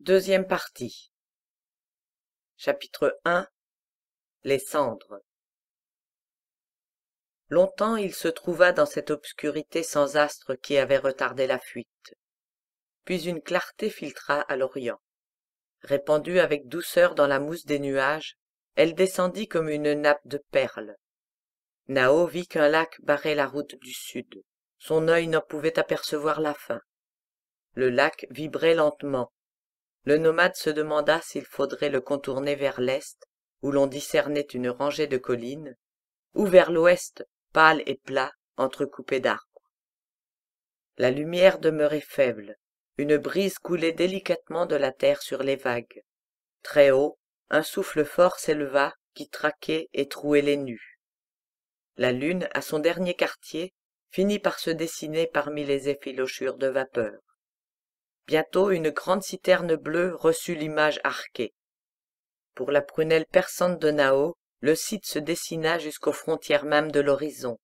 Deuxième partie. Chapitre 1 Les cendres. Longtemps il se trouva dans cette obscurité sans astre qui avait retardé la fuite. Puis une clarté filtra à l'orient. Répandue avec douceur dans la mousse des nuages, elle descendit comme une nappe de perles. Nao vit qu'un lac barrait la route du sud. Son œil n'en pouvait apercevoir la fin. Le lac vibrait lentement, le nomade se demanda s'il faudrait le contourner vers l'est où l'on discernait une rangée de collines ou vers l'ouest pâle et plat entrecoupé d'arbres la lumière demeurait faible une brise coulait délicatement de la terre sur les vagues très haut un souffle fort s'éleva qui traquait et trouait les nues la lune à son dernier quartier finit par se dessiner parmi les effilochures de vapeur bientôt une grande citerne bleue reçut l'image arquée pour la prunelle perçante de nao le site se dessina jusqu'aux frontières mêmes de l'horizon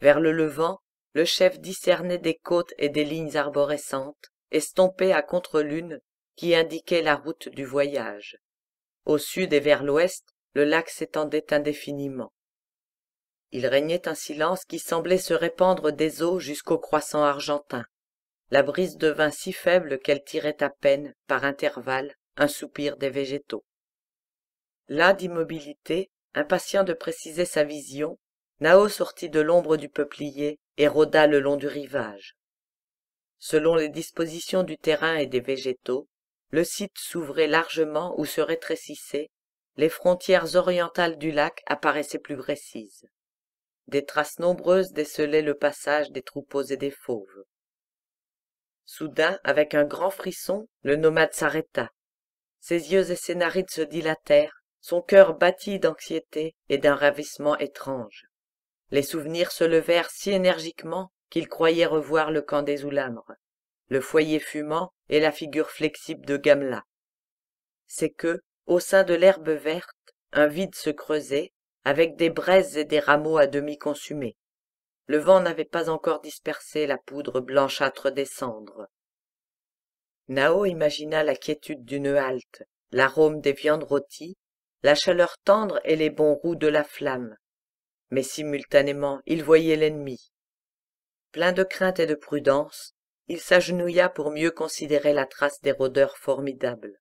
vers le levant le chef discernait des côtes et des lignes arborescentes estompées à contre-lune qui indiquaient la route du voyage au sud et vers l'ouest le lac s'étendait indéfiniment il régnait un silence qui semblait se répandre des eaux jusqu'au croissant argentin la brise devint si faible qu'elle tirait à peine par intervalles un soupir des végétaux Là d'immobilité impatient de préciser sa vision nao sortit de l'ombre du peuplier et rôda le long du rivage selon les dispositions du terrain et des végétaux le site s'ouvrait largement ou se rétrécissait les frontières orientales du lac apparaissaient plus précises des traces nombreuses décelaient le passage des troupeaux et des fauves Soudain, avec un grand frisson, le nomade s'arrêta. Ses yeux et ses narines se dilatèrent, son cœur battit d'anxiété et d'un ravissement étrange. Les souvenirs se levèrent si énergiquement qu'il croyait revoir le camp des Oulamres, le foyer fumant et la figure flexible de Gamla. C'est que, au sein de l'herbe verte, un vide se creusait, avec des braises et des rameaux à demi consumés le vent n'avait pas encore dispersé la poudre blanchâtre des cendres nao imagina la quiétude d'une halte l'arôme des viandes rôties la chaleur tendre et les bons roux de la flamme mais simultanément il voyait l'ennemi plein de crainte et de prudence il s'agenouilla pour mieux considérer la trace des rôdeurs formidables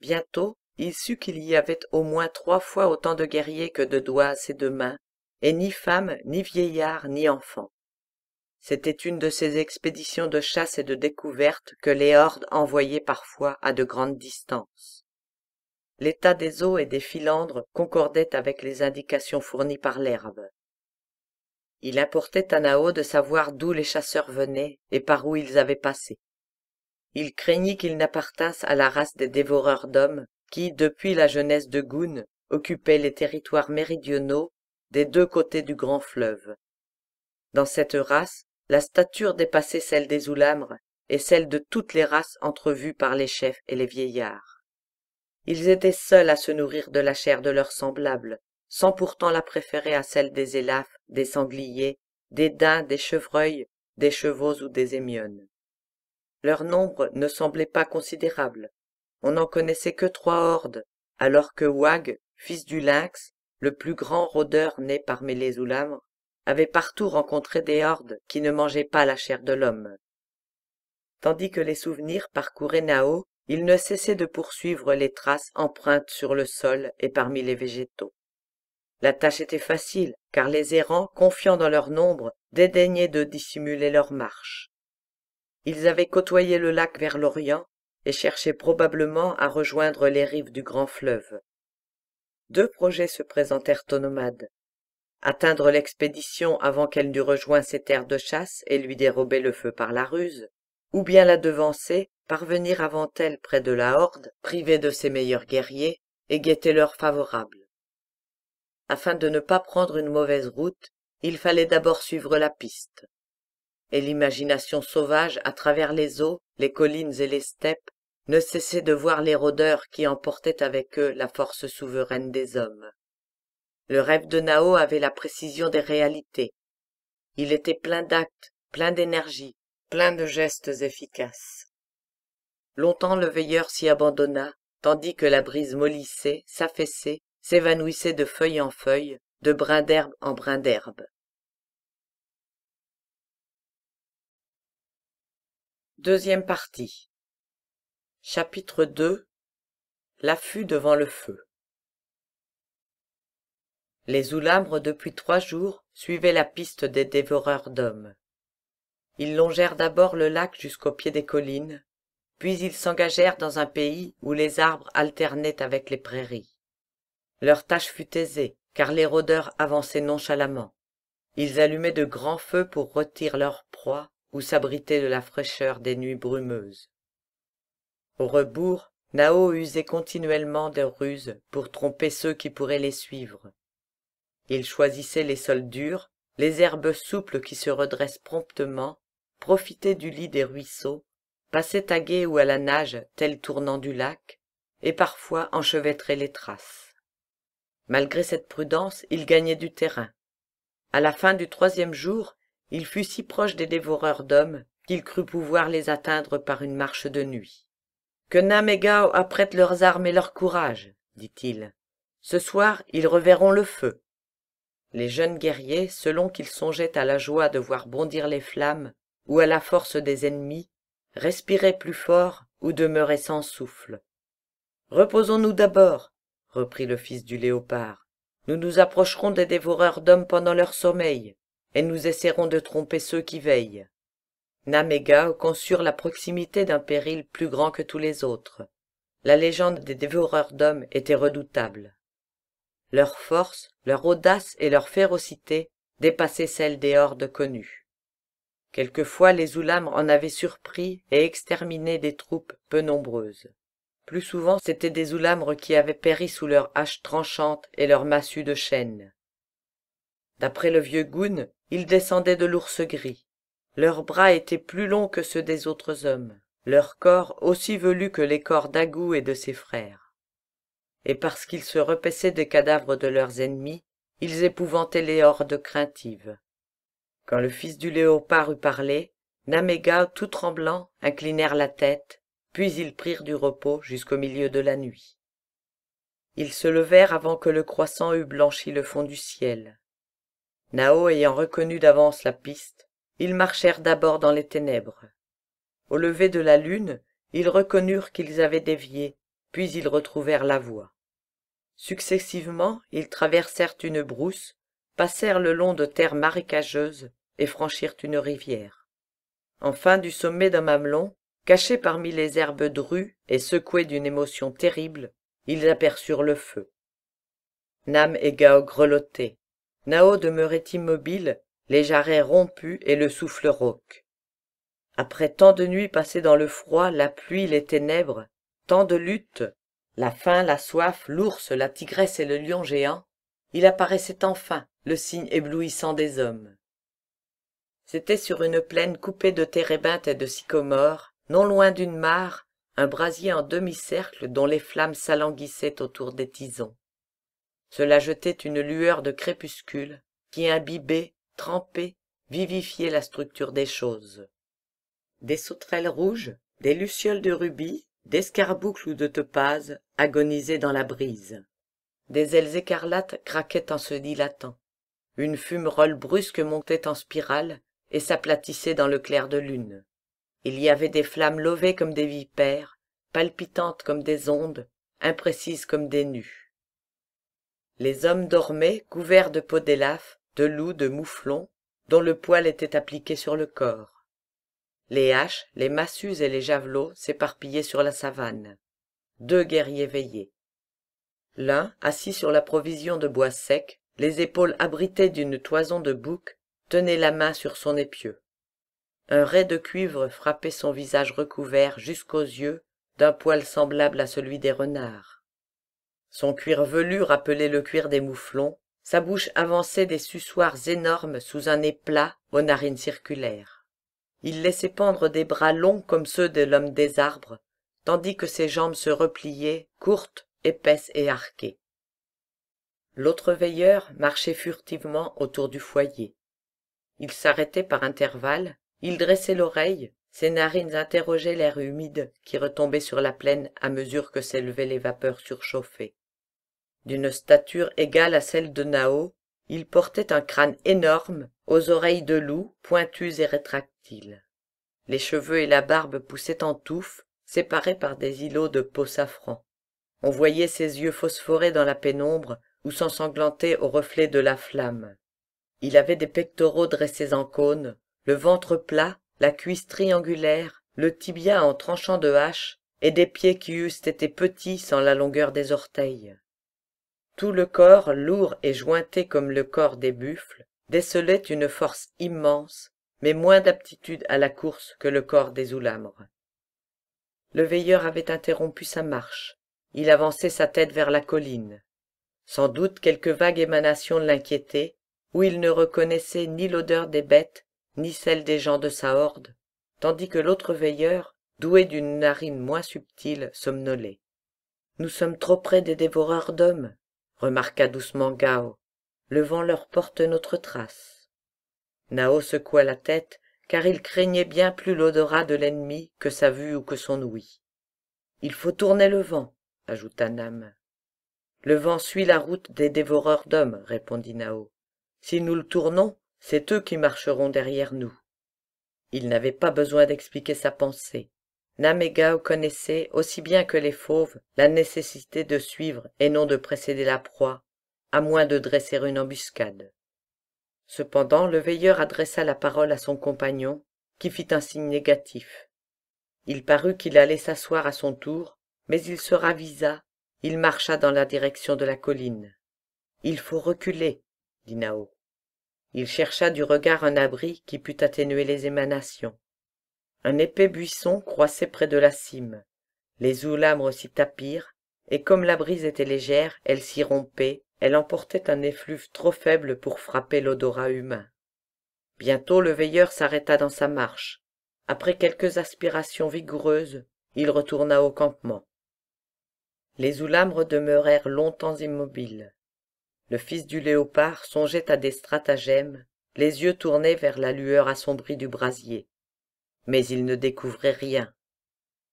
bientôt il sut qu'il y avait au moins trois fois autant de guerriers que de doigts et de mains et ni femme, ni vieillards, ni enfants. C'était une de ces expéditions de chasse et de découverte que les hordes envoyaient parfois à de grandes distances. L'état des eaux et des filandres concordait avec les indications fournies par l'herbe. Il importait à Nao de savoir d'où les chasseurs venaient et par où ils avaient passé. Il craignit qu'ils n'appartassent à la race des dévoreurs d'hommes qui, depuis la jeunesse de Goun, occupaient les territoires méridionaux des deux côtés du grand fleuve. Dans cette race, la stature dépassait celle des Oulamres et celle de toutes les races entrevues par les chefs et les vieillards. Ils étaient seuls à se nourrir de la chair de leurs semblables, sans pourtant la préférer à celle des élaphes, des sangliers, des daims, des chevreuils, des chevaux ou des émionnes. Leur nombre ne semblait pas considérable. On n'en connaissait que trois hordes, alors que Wag, fils du lynx, le plus grand rôdeur né parmi les oulamres, avait partout rencontré des hordes qui ne mangeaient pas la chair de l'homme. Tandis que les souvenirs parcouraient Nao, il ne cessaient de poursuivre les traces empreintes sur le sol et parmi les végétaux. La tâche était facile, car les errants, confiants dans leur nombre, dédaignaient de dissimuler leur marche. Ils avaient côtoyé le lac vers l'orient et cherchaient probablement à rejoindre les rives du grand fleuve deux projets se présentèrent aux nomades. atteindre l'expédition avant qu'elle n'eût rejoint ses terres de chasse et lui dérober le feu par la ruse ou bien la devancer parvenir avant elle près de la horde privée de ses meilleurs guerriers et guetter l'heure favorable afin de ne pas prendre une mauvaise route il fallait d'abord suivre la piste et l'imagination sauvage à travers les eaux les collines et les steppes ne cessait de voir les rôdeurs qui emportaient avec eux la force souveraine des hommes. Le rêve de Nao avait la précision des réalités. Il était plein d'actes, plein d'énergie, plein de gestes efficaces. Longtemps le veilleur s'y abandonna, tandis que la brise mollissait, s'affaissait, s'évanouissait de feuille en feuille, de brin d'herbe en brin d'herbe. Deuxième partie chapitre ii l'affût devant le feu les oulambres depuis trois jours suivaient la piste des dévoreurs d'hommes ils longèrent d'abord le lac jusqu'au pied des collines puis ils s'engagèrent dans un pays où les arbres alternaient avec les prairies leur tâche fut aisée car les rôdeurs avançaient nonchalamment ils allumaient de grands feux pour retirer leur proie ou s'abriter de la fraîcheur des nuits brumeuses au rebours nao usait continuellement des ruses pour tromper ceux qui pourraient les suivre il choisissait les sols durs les herbes souples qui se redressent promptement profitait du lit des ruisseaux passait à gué ou à la nage tel tournant du lac et parfois enchevêtrait les traces malgré cette prudence il gagnait du terrain À la fin du troisième jour il fut si proche des dévoreurs d'hommes qu'il crut pouvoir les atteindre par une marche de nuit que Gao apprêtent leurs armes et leur courage dit-il ce soir ils reverront le feu les jeunes guerriers selon qu'ils songeaient à la joie de voir bondir les flammes ou à la force des ennemis respiraient plus fort ou demeuraient sans souffle reposons-nous d'abord reprit le fils du léopard nous nous approcherons des dévoreurs d'hommes pendant leur sommeil et nous essaierons de tromper ceux qui veillent naméga conçurent la proximité d'un péril plus grand que tous les autres la légende des dévoreurs d'hommes était redoutable leur force leur audace et leur férocité dépassaient celles des hordes connues quelquefois les Oulamres en avaient surpris et exterminé des troupes peu nombreuses plus souvent c'étaient des Oulamres qui avaient péri sous leurs haches tranchantes et leurs massues de chêne d'après le vieux goun ils descendaient de l'ours gris leurs bras étaient plus longs que ceux des autres hommes leurs corps aussi velus que les corps d'agou et de ses frères et parce qu'ils se repaissaient des cadavres de leurs ennemis ils épouvantaient les hordes craintives quand le fils du léopard eut parlé naméga tout tremblant inclinèrent la tête puis ils prirent du repos jusqu'au milieu de la nuit ils se levèrent avant que le croissant eût blanchi le fond du ciel nao ayant reconnu d'avance la piste ils marchèrent d'abord dans les ténèbres au lever de la lune ils reconnurent qu'ils avaient dévié puis ils retrouvèrent la voie successivement ils traversèrent une brousse passèrent le long de terres marécageuses et franchirent une rivière enfin du sommet d'un mamelon caché parmi les herbes drues et secoué d'une émotion terrible ils aperçurent le feu nam et gao grelottaient nao demeurait immobile les jarrets rompus et le souffle rauque après tant de nuits passées dans le froid la pluie les ténèbres tant de luttes la faim la soif l'ours la tigresse et le lion géant il apparaissait enfin le signe éblouissant des hommes c'était sur une plaine coupée de térébintes et de sycomores non loin d'une mare un brasier en demi-cercle dont les flammes s'alanguissaient autour des tisons cela jetait une lueur de crépuscule qui imbibait tremper vivifier la structure des choses des sauterelles rouges des lucioles de rubis d'escarboucles ou de topazes agonisaient dans la brise des ailes écarlates craquaient en se dilatant une fumerole brusque montait en spirale et s'aplatissait dans le clair de lune il y avait des flammes levées comme des vipères palpitantes comme des ondes imprécises comme des nues les hommes dormaient couverts de peaux d'élaphes de loups de mouflons dont le poil était appliqué sur le corps les haches les massues et les javelots s'éparpillaient sur la savane deux guerriers veillaient l'un assis sur la provision de bois sec les épaules abritées d'une toison de bouc tenait la main sur son épieu un ray de cuivre frappait son visage recouvert jusqu'aux yeux d'un poil semblable à celui des renards son cuir velu rappelait le cuir des mouflons sa bouche avançait des suçoirs énormes sous un nez plat aux narines circulaires. Il laissait pendre des bras longs comme ceux de l'homme des arbres, tandis que ses jambes se repliaient, courtes, épaisses et arquées. L'autre veilleur marchait furtivement autour du foyer. Il s'arrêtait par intervalles, il dressait l'oreille, ses narines interrogeaient l'air humide qui retombait sur la plaine à mesure que s'élevaient les vapeurs surchauffées d'une stature égale à celle de nao il portait un crâne énorme aux oreilles de loup pointues et rétractiles les cheveux et la barbe poussaient en touffes séparées par des îlots de peau safran on voyait ses yeux phosphorés dans la pénombre ou s'ensanglanter au reflet de la flamme il avait des pectoraux dressés en cône le ventre plat la cuisse triangulaire le tibia en tranchant de hache et des pieds qui eussent été petits sans la longueur des orteils tout le corps lourd et jointé comme le corps des buffles décelait une force immense mais moins d'aptitude à la course que le corps des oulambres le veilleur avait interrompu sa marche il avançait sa tête vers la colline sans doute quelque vague émanation l'inquiétait où il ne reconnaissait ni l'odeur des bêtes ni celle des gens de sa horde tandis que l'autre veilleur doué d'une narine moins subtile somnolait nous sommes trop près des dévoreurs d'hommes remarqua doucement Gao. Le vent leur porte notre trace. Nao secoua la tête, car il craignait bien plus l'odorat de l'ennemi que sa vue ou que son ouïe. Il faut tourner le vent, ajouta Nam. Le vent suit la route des dévoreurs d'hommes, répondit Nao. Si nous le tournons, c'est eux qui marcheront derrière nous. Il n'avait pas besoin d'expliquer sa pensée. Namegao connaissait aussi bien que les fauves la nécessité de suivre et non de précéder la proie à moins de dresser une embuscade cependant le veilleur adressa la parole à son compagnon qui fit un signe négatif il parut qu'il allait s'asseoir à son tour mais il se ravisa il marcha dans la direction de la colline il faut reculer dit nao il chercha du regard un abri qui pût atténuer les émanations un épais buisson croissait près de la cime les oulamres s'y tapirent et comme la brise était légère elle s'y rompait elle emportait un effluve trop faible pour frapper l'odorat humain bientôt le veilleur s'arrêta dans sa marche après quelques aspirations vigoureuses il retourna au campement les oulamres demeurèrent longtemps immobiles le fils du léopard songeait à des stratagèmes les yeux tournés vers la lueur assombrie du brasier mais il ne découvrait rien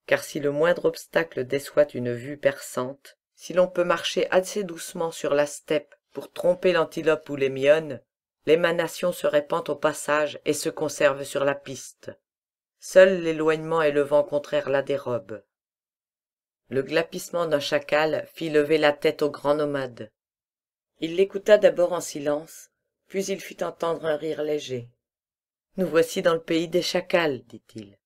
car si le moindre obstacle déçoit une vue perçante si l'on peut marcher assez doucement sur la steppe pour tromper l'antilope ou les mionnes l'émanation se répand au passage et se conserve sur la piste seul l'éloignement et le vent contraire la dérobent le glapissement d'un chacal fit lever la tête au grand nomade il l'écouta d'abord en silence puis il fit entendre un rire léger nous voici dans le pays des chacals dit-il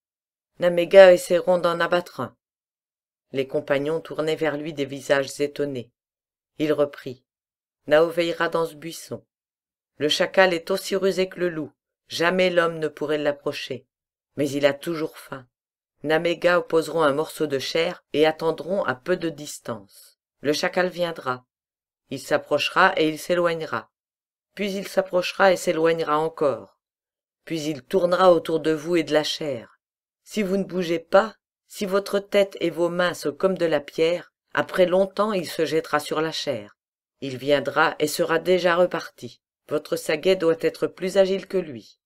naméga essaieront d'en abattre un les compagnons tournaient vers lui des visages étonnés il reprit nao veillera dans ce buisson le chacal est aussi rusé que le loup jamais l'homme ne pourrait l'approcher mais il a toujours faim naméga opposeront un morceau de chair et attendront à peu de distance le chacal viendra il s'approchera et il s'éloignera puis il s'approchera et s'éloignera encore puis il tournera autour de vous et de la chair. Si vous ne bougez pas, si votre tête et vos mains sont comme de la pierre, après longtemps il se jettera sur la chair. Il viendra et sera déjà reparti. Votre saguet doit être plus agile que lui.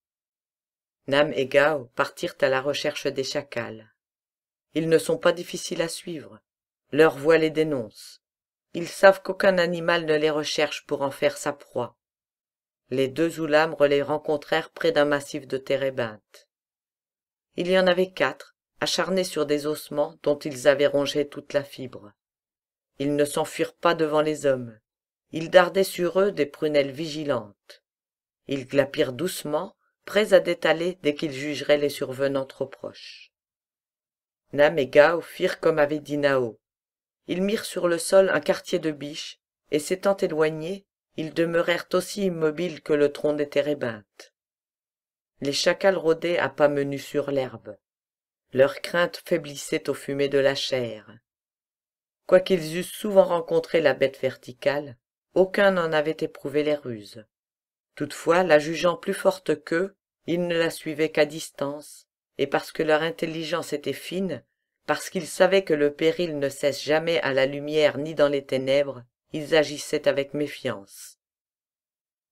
Nam et Gao partirent à la recherche des chacals. Ils ne sont pas difficiles à suivre. Leur voix les dénonce. Ils savent qu'aucun animal ne les recherche pour en faire sa proie. Les deux Oulamres les rencontrèrent près d'un massif de térébinthe. Il y en avait quatre, acharnés sur des ossements dont ils avaient rongé toute la fibre. Ils ne s'enfuirent pas devant les hommes. Ils dardaient sur eux des prunelles vigilantes. Ils glapirent doucement, prêts à détaler dès qu'ils jugeraient les survenants trop proches. Nam et Gao firent comme avait dit Nao. Ils mirent sur le sol un quartier de biche et s'étant éloignés, ils demeurèrent aussi immobiles que le tronc des térébintes. les chacals rôdaient à pas menus sur l'herbe leur crainte faiblissait aux fumées de la chair quoiqu'ils eussent souvent rencontré la bête verticale aucun n'en avait éprouvé les ruses toutefois la jugeant plus forte qu'eux ils ne la suivaient qu'à distance et parce que leur intelligence était fine parce qu'ils savaient que le péril ne cesse jamais à la lumière ni dans les ténèbres ils agissaient avec méfiance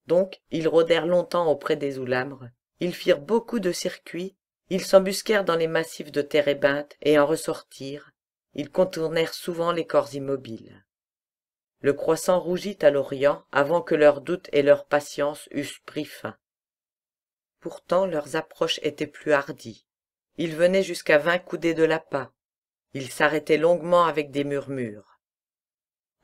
donc ils rôdèrent longtemps auprès des oulamres ils firent beaucoup de circuits ils s'embusquèrent dans les massifs de térébinthe et en ressortirent ils contournèrent souvent les corps immobiles le croissant rougit à l'orient avant que leurs doutes et leur patience eussent pris fin pourtant leurs approches étaient plus hardies ils venaient jusqu'à vingt coudées de pas, ils s'arrêtaient longuement avec des murmures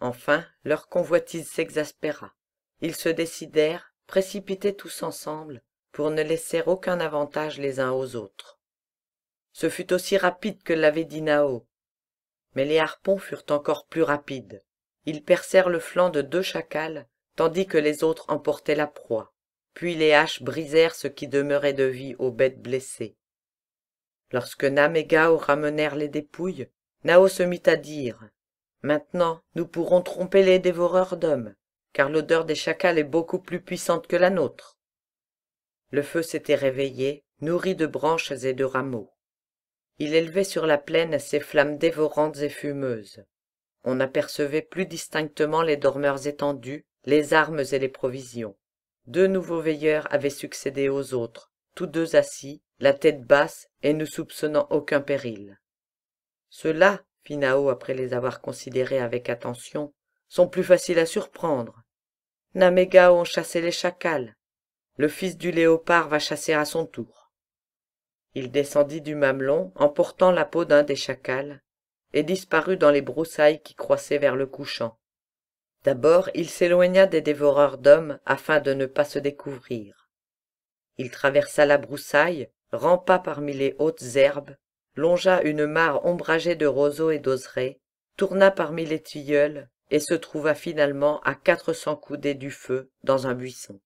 enfin leur convoitise s'exaspéra ils se décidèrent précipités tous ensemble pour ne laisser aucun avantage les uns aux autres ce fut aussi rapide que l'avait dit nao mais les harpons furent encore plus rapides ils percèrent le flanc de deux chacals tandis que les autres emportaient la proie puis les haches brisèrent ce qui demeurait de vie aux bêtes blessées lorsque nam et gao ramenèrent les dépouilles nao se mit à dire Maintenant, nous pourrons tromper les dévoreurs d'hommes, car l'odeur des chacals est beaucoup plus puissante que la nôtre. Le feu s'était réveillé, nourri de branches et de rameaux. Il élevait sur la plaine ses flammes dévorantes et fumeuses. On apercevait plus distinctement les dormeurs étendus, les armes et les provisions. Deux nouveaux veilleurs avaient succédé aux autres, tous deux assis, la tête basse et ne soupçonnant aucun péril. Ceux-là finao après les avoir considérés avec attention sont plus faciles à surprendre naméga ont chassé les chacals le fils du léopard va chasser à son tour il descendit du mamelon emportant la peau d'un des chacals et disparut dans les broussailles qui croissaient vers le couchant d'abord il s'éloigna des dévoreurs d'hommes afin de ne pas se découvrir il traversa la broussaille rampa parmi les hautes herbes longea une mare ombragée de roseaux et d'oseraies, tourna parmi les tilleuls et se trouva finalement à quatre cents coudées du feu dans un buisson.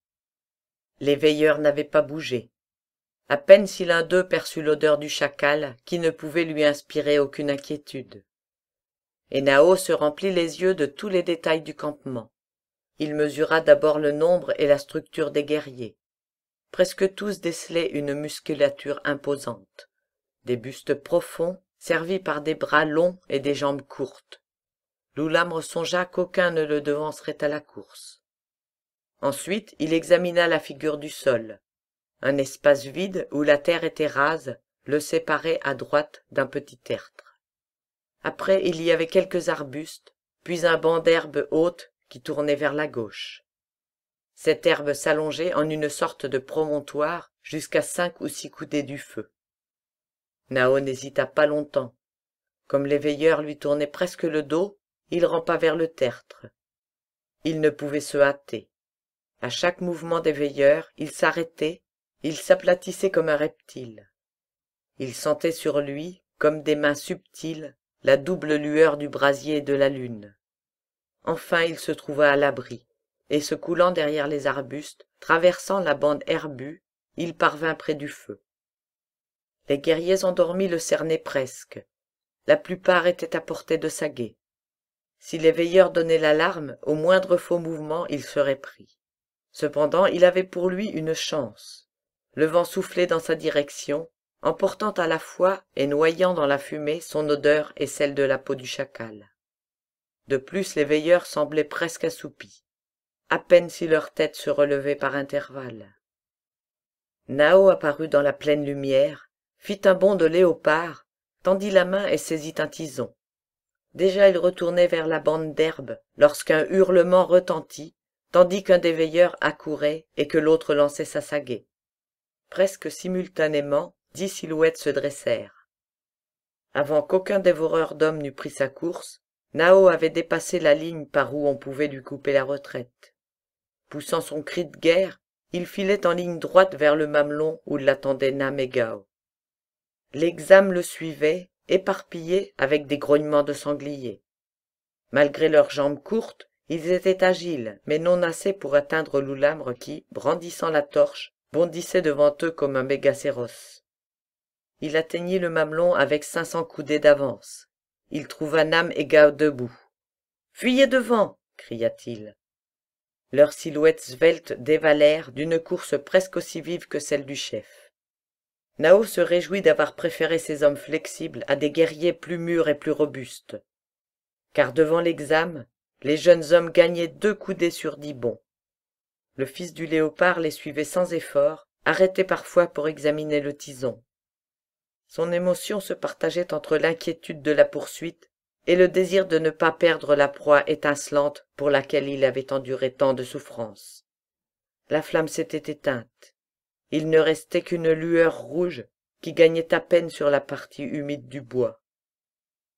Les veilleurs n'avaient pas bougé. À peine si l'un d'eux perçut l'odeur du chacal qui ne pouvait lui inspirer aucune inquiétude. Et Nao se remplit les yeux de tous les détails du campement. Il mesura d'abord le nombre et la structure des guerriers. Presque tous décelaient une musculature imposante des bustes profonds servis par des bras longs et des jambes courtes l'âme songea qu'aucun ne le devancerait à la course ensuite il examina la figure du sol un espace vide où la terre était rase le séparait à droite d'un petit tertre après il y avait quelques arbustes puis un banc d'herbe haute qui tournait vers la gauche cette herbe s'allongeait en une sorte de promontoire jusqu'à cinq ou six coudées du feu nao n'hésita pas longtemps comme les veilleurs lui tournaient presque le dos il rampa vers le tertre il ne pouvait se hâter À chaque mouvement des veilleurs il s'arrêtait il s'aplatissait comme un reptile il sentait sur lui comme des mains subtiles la double lueur du brasier et de la lune enfin il se trouva à l'abri et se coulant derrière les arbustes traversant la bande herbue il parvint près du feu les guerriers endormis le cernaient presque la plupart étaient à portée de saguets. si les veilleurs donnaient l'alarme au moindre faux mouvement il serait pris cependant il avait pour lui une chance le vent soufflait dans sa direction emportant à la fois et noyant dans la fumée son odeur et celle de la peau du chacal de plus les veilleurs semblaient presque assoupis à peine si leur tête se relevait par intervalles nao apparut dans la pleine lumière fit un bond de léopard tendit la main et saisit un tison déjà il retournait vers la bande d'herbe lorsqu'un hurlement retentit tandis qu'un des veilleurs accourait et que l'autre lançait sa sagaie presque simultanément dix silhouettes se dressèrent avant qu'aucun dévoreur d'hommes n'eût pris sa course nao avait dépassé la ligne par où on pouvait lui couper la retraite poussant son cri de guerre il filait en ligne droite vers le mamelon où l'attendait l'examen le suivait éparpillé avec des grognements de sanglier malgré leurs jambes courtes ils étaient agiles mais non assez pour atteindre l'oulamre qui brandissant la torche bondissait devant eux comme un mégacéros il atteignit le mamelon avec cinq cents coudées d'avance il trouva nam et gao debout fuyez devant cria-t-il leurs silhouettes sveltes dévalèrent d'une course presque aussi vive que celle du chef Nao se réjouit d'avoir préféré ces hommes flexibles à des guerriers plus mûrs et plus robustes. Car devant l'examen, les jeunes hommes gagnaient deux coudées sur dix bons. Le fils du léopard les suivait sans effort, arrêté parfois pour examiner le tison. Son émotion se partageait entre l'inquiétude de la poursuite et le désir de ne pas perdre la proie étincelante pour laquelle il avait enduré tant de souffrances. La flamme s'était éteinte il ne restait qu'une lueur rouge qui gagnait à peine sur la partie humide du bois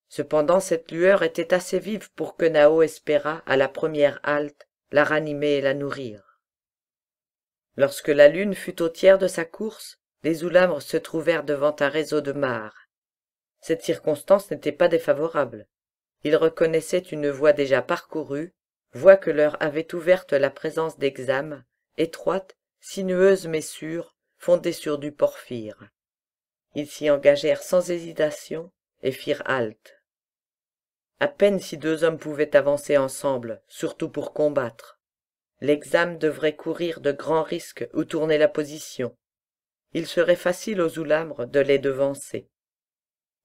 cependant cette lueur était assez vive pour que nao espérât à la première halte la ranimer et la nourrir lorsque la lune fut au tiers de sa course les oulamres se trouvèrent devant un réseau de mares cette circonstance n'était pas défavorable ils reconnaissaient une voie déjà parcourue voie que leur avait ouverte la présence d'examen étroite sinueuse mais sûre, fondée sur du porphyre ils s'y engagèrent sans hésitation et firent halte À peine si deux hommes pouvaient avancer ensemble surtout pour combattre l'examen devrait courir de grands risques ou tourner la position il serait facile aux Oulamres de les devancer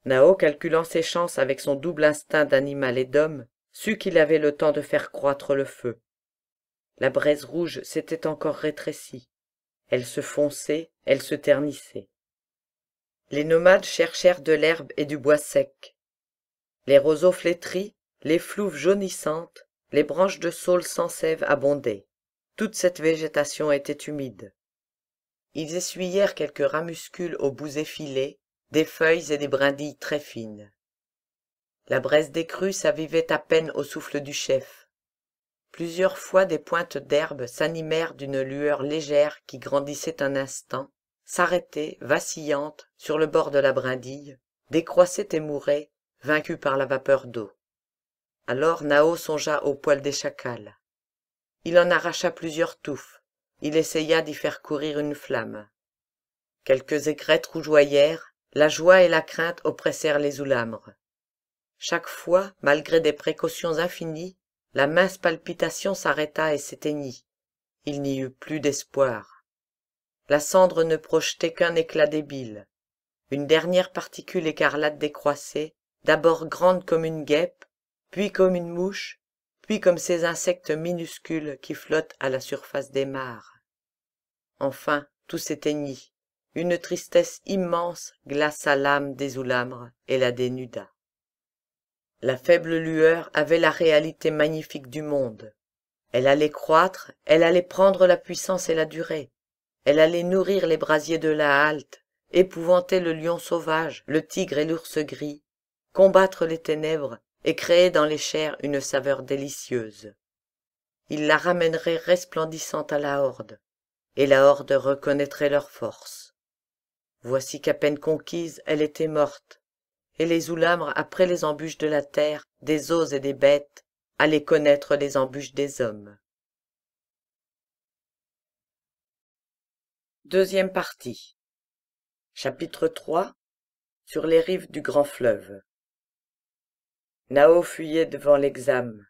nao calculant ses chances avec son double instinct d'animal et d'homme sut qu'il avait le temps de faire croître le feu la braise rouge s'était encore rétrécie elle se fonçait elle se ternissait les nomades cherchèrent de l'herbe et du bois sec les roseaux flétris les flouves jaunissantes les branches de saule sans sève abondaient toute cette végétation était humide ils essuyèrent quelques ramuscules aux bouts effilés des feuilles et des brindilles très fines la braise décrue s'avivait à peine au souffle du chef plusieurs fois des pointes d'herbe s'animèrent d'une lueur légère qui grandissait un instant s'arrêtait vacillante sur le bord de la brindille décroissait et mourait vaincue par la vapeur d'eau alors nao songea au poil des chacals il en arracha plusieurs touffes il essaya d'y faire courir une flamme quelques aigrettes rougeoyèrent la joie et la crainte oppressèrent les oulamres chaque fois malgré des précautions infinies la mince palpitation s'arrêta et s'éteignit il n'y eut plus d'espoir la cendre ne projetait qu'un éclat débile une dernière particule écarlate décroissait d'abord grande comme une guêpe puis comme une mouche puis comme ces insectes minuscules qui flottent à la surface des mares enfin tout s'éteignit une tristesse immense glaça l'âme des oulamres et la dénuda la faible lueur avait la réalité magnifique du monde elle allait croître elle allait prendre la puissance et la durée elle allait nourrir les brasiers de la halte épouvanter le lion sauvage le tigre et l'ours gris combattre les ténèbres et créer dans les chairs une saveur délicieuse il la ramènerait resplendissante à la horde et la horde reconnaîtrait leur force voici qu'à peine conquise elle était morte et les oulamres après les embûches de la terre, des os et des bêtes, allaient connaître les embûches des hommes. Deuxième partie Chapitre 3 Sur les rives du grand fleuve Nao fuyait devant l'examen.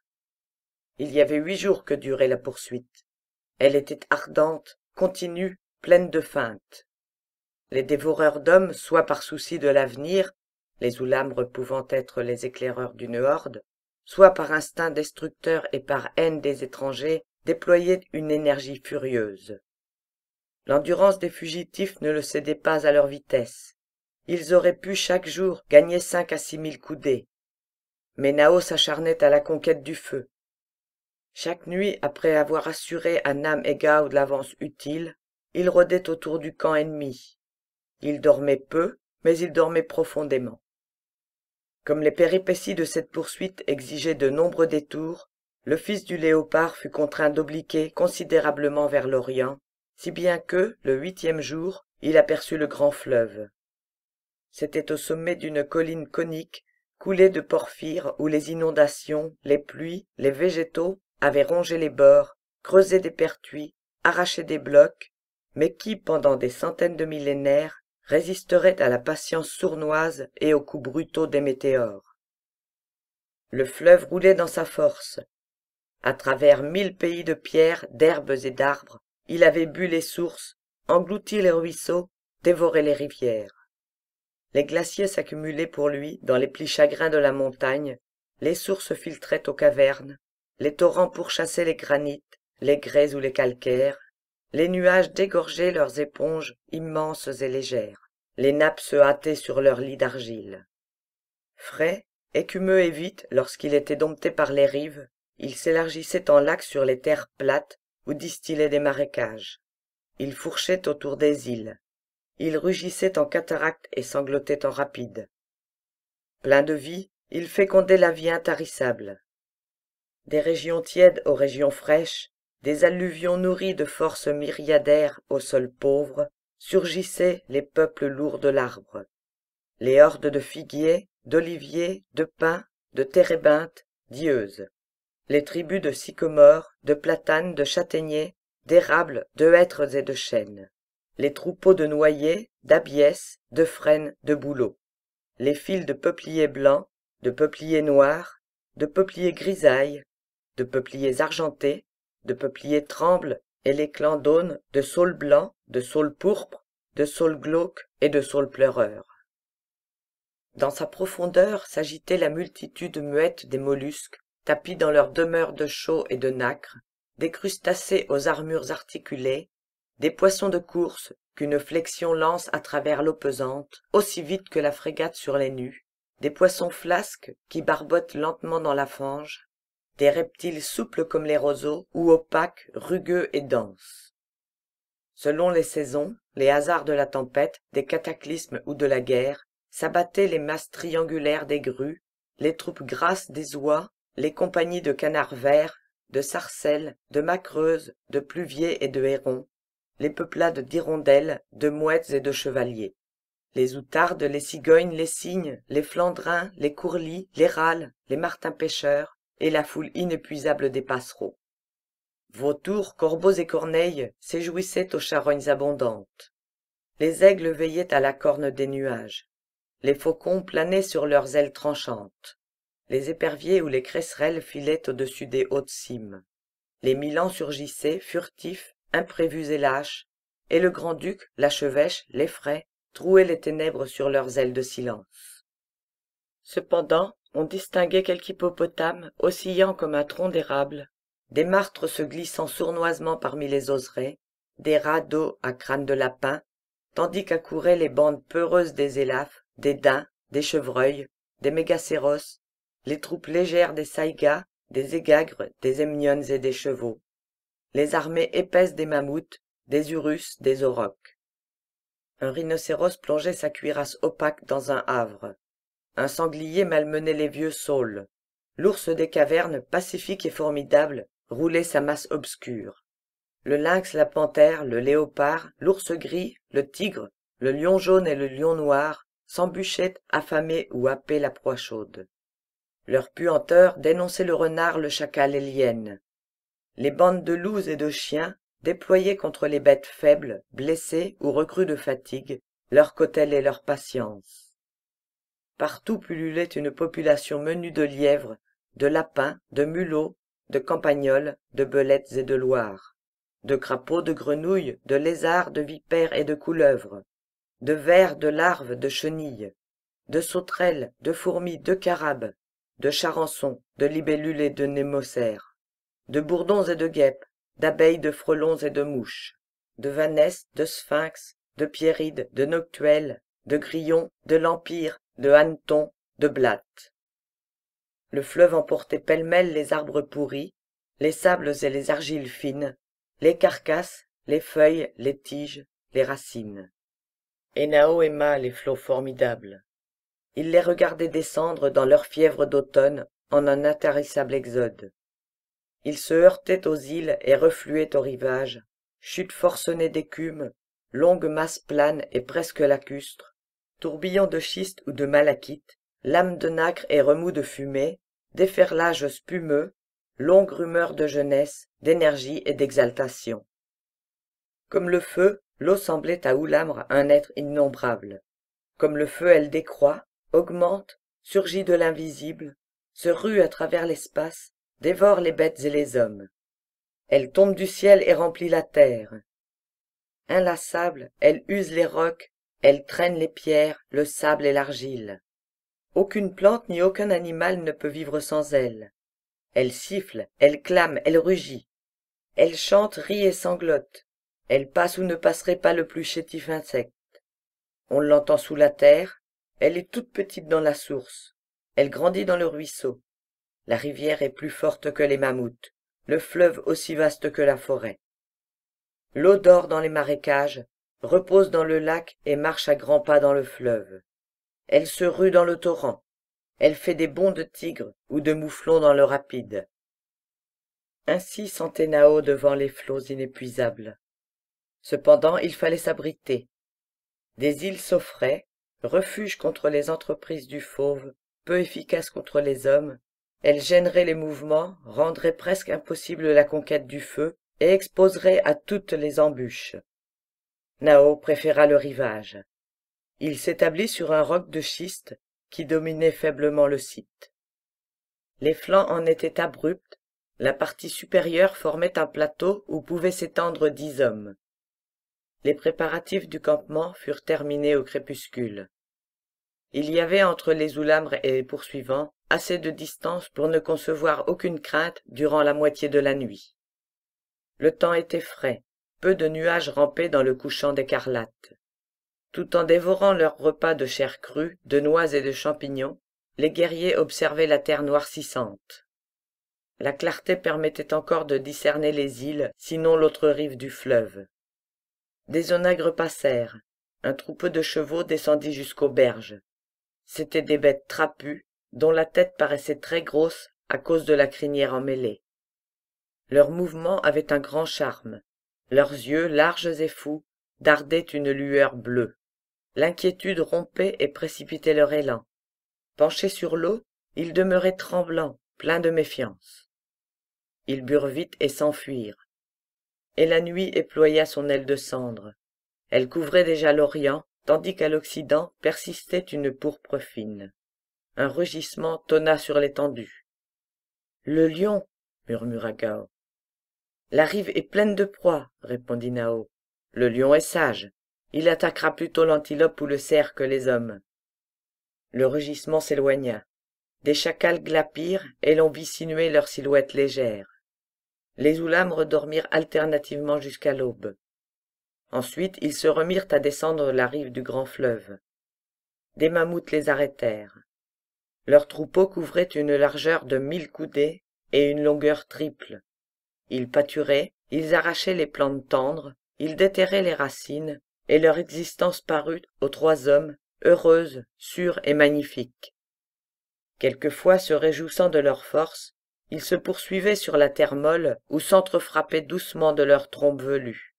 Il y avait huit jours que durait la poursuite. Elle était ardente, continue, pleine de feinte. Les dévoreurs d'hommes, soit par souci de l'avenir, les oulamres pouvant être les éclaireurs d'une horde, soit par instinct destructeur et par haine des étrangers, déployaient une énergie furieuse. L'endurance des fugitifs ne le cédait pas à leur vitesse. Ils auraient pu chaque jour gagner cinq à six mille coudées. Mais Nao s'acharnait à la conquête du feu. Chaque nuit, après avoir assuré à Nam et Gao l'avance utile, il rôdait autour du camp ennemi. Il dormait peu, mais il dormait profondément. Comme les péripéties de cette poursuite exigeaient de nombreux détours, le fils du léopard fut contraint d'obliquer considérablement vers l'Orient, si bien que, le huitième jour, il aperçut le grand fleuve. C'était au sommet d'une colline conique, coulée de porphyre où les inondations, les pluies, les végétaux avaient rongé les bords, creusé des pertuis, arraché des blocs, mais qui, pendant des centaines de millénaires, résisterait à la patience sournoise et aux coups brutaux des météores le fleuve roulait dans sa force à travers mille pays de pierres d'herbes et d'arbres il avait bu les sources englouti les ruisseaux dévoré les rivières les glaciers s'accumulaient pour lui dans les plis chagrins de la montagne les sources filtraient aux cavernes les torrents pourchassaient les granites les grès ou les calcaires les nuages dégorgeaient leurs éponges immenses et légères les nappes se hâtaient sur leur lit d'argile frais écumeux et vite lorsqu'il était dompté par les rives il s'élargissait en lacs sur les terres plates où distillaient des marécages il fourchait autour des îles il rugissait en cataractes et sanglotait en rapides. plein de vie il fécondait la vie intarissable des régions tièdes aux régions fraîches des alluvions nourries de forces myriadaires aux sols pauvres, surgissaient les peuples lourds de l'arbre les hordes de figuiers d'oliviers de pins de térébintes, d'ieuses, les tribus de sycomores de platanes de châtaigniers d'érables de hêtres et de chênes les troupeaux de noyers d'abies de frênes de bouleaux les fils de peupliers blancs de peupliers noirs de peupliers grisailles de peupliers argentés de peupliers trembles et les clans d'aunes de saules blancs, de saules pourpres, de saules glauques et de saules pleureurs. Dans sa profondeur s'agitait la multitude muette des mollusques, tapis dans leurs demeures de chaux et de nacre, des crustacés aux armures articulées, des poissons de course qu'une flexion lance à travers l'eau pesante, aussi vite que la frégate sur les nues, des poissons flasques qui barbotent lentement dans la fange, des reptiles souples comme les roseaux ou opaques rugueux et denses selon les saisons les hasards de la tempête des cataclysmes ou de la guerre s'abattaient les masses triangulaires des grues les troupes grasses des oies les compagnies de canards verts de sarcelles de macreuses de pluviers et de hérons les peuplades d'hirondelles de mouettes et de chevaliers les outardes les cigognes les cygnes les flandrins les courlis les râles les martins pêcheurs et la foule inépuisable des passereaux vautours corbeaux et corneilles s'éjouissaient aux charognes abondantes les aigles veillaient à la corne des nuages les faucons planaient sur leurs ailes tranchantes les éperviers ou les cresserelles filaient au-dessus des hautes cimes les milans surgissaient furtifs imprévus et lâches et le grand-duc la les frais trouaient les ténèbres sur leurs ailes de silence cependant on distinguait quelques hippopotames oscillant comme un tronc d'érable des martres se glissant sournoisement parmi les oserets, des rats d'eau à crâne de lapin tandis qu'accouraient les bandes peureuses des élafes, des daims des chevreuils des mégacéros les troupes légères des saïgas des égagres des émnions et des chevaux les armées épaisses des mammouths des urus des aurochs un rhinocéros plongeait sa cuirasse opaque dans un havre un sanglier malmenait les vieux saules l'ours des cavernes pacifique et formidable roulait sa masse obscure le lynx la panthère le léopard l'ours gris le tigre le lion jaune et le lion noir s'embûchaient affamés ou happaient la proie chaude leur puanteur dénonçait le renard le chacal et l'hyène les bandes de loups et de chiens déployaient contre les bêtes faibles blessées ou recrues de fatigue leur cautèle et leur patience partout pullulait une population menue de lièvres de lapins de mulots de campagnols de belettes et de loirs de crapauds de grenouilles de lézards de vipères et de couleuvres de vers de larves de chenilles de sauterelles de fourmis de carabes de charançons de libellules et de némocères de bourdons et de guêpes d'abeilles de frelons et de mouches de vanesses de sphinx de piérides de noctuelles de grillons de de hannetons de blattes le fleuve emportait pêle-mêle les arbres pourris les sables et les argiles fines les carcasses les feuilles les tiges les racines Nao aima les flots formidables il les regardait descendre dans leur fièvre d'automne en un intarissable exode ils se heurtaient aux îles et refluaient aux rivages chutes forcenées d'écume longues masses planes et presque lacustres tourbillon de schiste ou de malachite, lame de nacre et remous de fumée, déferlage spumeux, longue rumeur de jeunesse, d'énergie et d'exaltation. Comme le feu, l'eau semblait à Oulamre un être innombrable. Comme le feu, elle décroît, augmente, surgit de l'invisible, se rue à travers l'espace, dévore les bêtes et les hommes. Elle tombe du ciel et remplit la terre. Inlassable, elle use les rocs, elle traîne les pierres le sable et l'argile aucune plante ni aucun animal ne peut vivre sans elle. elle siffle elle clame elle rugit elle chante rit et sanglote elle passe ou ne passerait pas le plus chétif insecte on l'entend sous la terre elle est toute petite dans la source elle grandit dans le ruisseau la rivière est plus forte que les mammouths le fleuve aussi vaste que la forêt l'eau dort dans les marécages repose dans le lac et marche à grands pas dans le fleuve. Elle se rue dans le torrent. Elle fait des bonds de tigre ou de mouflon dans le rapide. Ainsi sentait Nao devant les flots inépuisables. Cependant, il fallait s'abriter. Des îles s'offraient, refuge contre les entreprises du fauve, peu efficaces contre les hommes, elles gêneraient les mouvements, rendraient presque impossible la conquête du feu et exposeraient à toutes les embûches. Nao préféra le rivage. Il s'établit sur un roc de schiste qui dominait faiblement le site. Les flancs en étaient abrupts, la partie supérieure formait un plateau où pouvaient s'étendre dix hommes. Les préparatifs du campement furent terminés au crépuscule. Il y avait entre les Oulamres et les poursuivants assez de distance pour ne concevoir aucune crainte durant la moitié de la nuit. Le temps était frais, peu de nuages rampaient dans le couchant d'écarlate tout en dévorant leur repas de chair crue de noix et de champignons les guerriers observaient la terre noircissante la clarté permettait encore de discerner les îles sinon l'autre rive du fleuve des onagres passèrent un troupeau de chevaux descendit jusqu'aux berges c'étaient des bêtes trapues dont la tête paraissait très grosse à cause de la crinière emmêlée leur mouvement avait un grand charme leurs yeux larges et fous dardaient une lueur bleue l'inquiétude rompait et précipitait leur élan penchés sur l'eau ils demeuraient tremblants pleins de méfiance ils burent vite et s'enfuirent et la nuit éploya son aile de cendre elle couvrait déjà l'orient tandis qu'à l'occident persistait une pourpre fine un rugissement tonna sur l'étendue le lion murmura la rive est pleine de proies répondit nao le lion est sage il attaquera plutôt l'antilope ou le cerf que les hommes le rugissement s'éloigna des chacals glapirent et l'on vit sinuer leurs silhouettes légère. les oulams redormirent alternativement jusqu'à l'aube ensuite ils se remirent à descendre la rive du grand fleuve des mammouths les arrêtèrent leur troupeau couvrait une largeur de mille coudées et une longueur triple ils pâturaient, ils arrachaient les plantes tendres, ils déterraient les racines, et leur existence parut aux trois hommes heureuse, sûre et magnifique. Quelquefois, se réjouissant de leur force, ils se poursuivaient sur la terre molle ou s'entrefrappaient doucement de leurs trompes velues.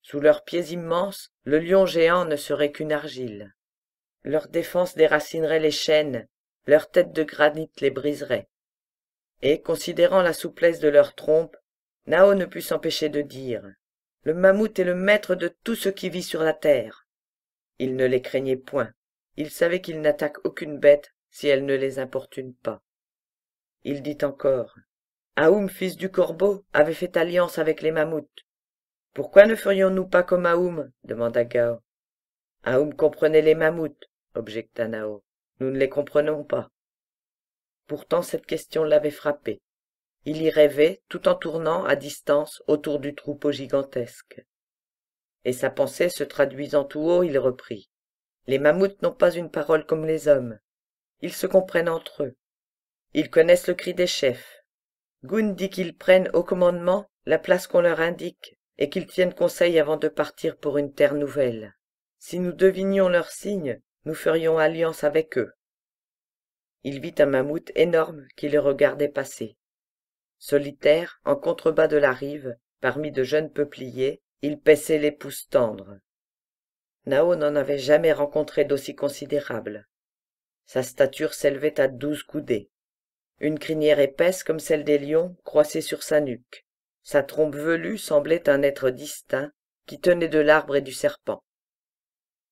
Sous leurs pieds immenses, le lion géant ne serait qu'une argile. Leur défense déracinerait les chaînes, leur tête de granit les briserait et considérant la souplesse de leur trompe, nao ne put s'empêcher de dire le mammouth est le maître de tout ce qui vit sur la terre il ne les craignait point il savait qu'il n'attaque aucune bête si elle ne les importune pas il dit encore Aoum, fils du corbeau, avait fait alliance avec les mammouths. Pourquoi ne ferions-nous pas comme Aoum demanda Gao. Aoum comprenait les mammouths, objecta Nao. Nous ne les comprenons pas pourtant cette question l'avait frappé il y rêvait tout en tournant à distance autour du troupeau gigantesque et sa pensée se traduisant tout haut il reprit les mammouths n'ont pas une parole comme les hommes ils se comprennent entre eux ils connaissent le cri des chefs goun dit qu'ils prennent au commandement la place qu'on leur indique et qu'ils tiennent conseil avant de partir pour une terre nouvelle si nous devinions leurs signes nous ferions alliance avec eux il vit un mammouth énorme qui le regardait passer. Solitaire, en contrebas de la rive, parmi de jeunes peupliers, il paissait les pouces tendres. Nao n'en avait jamais rencontré d'aussi considérable. Sa stature s'élevait à douze coudées. Une crinière épaisse comme celle des lions croissait sur sa nuque. Sa trompe velue semblait un être distinct qui tenait de l'arbre et du serpent.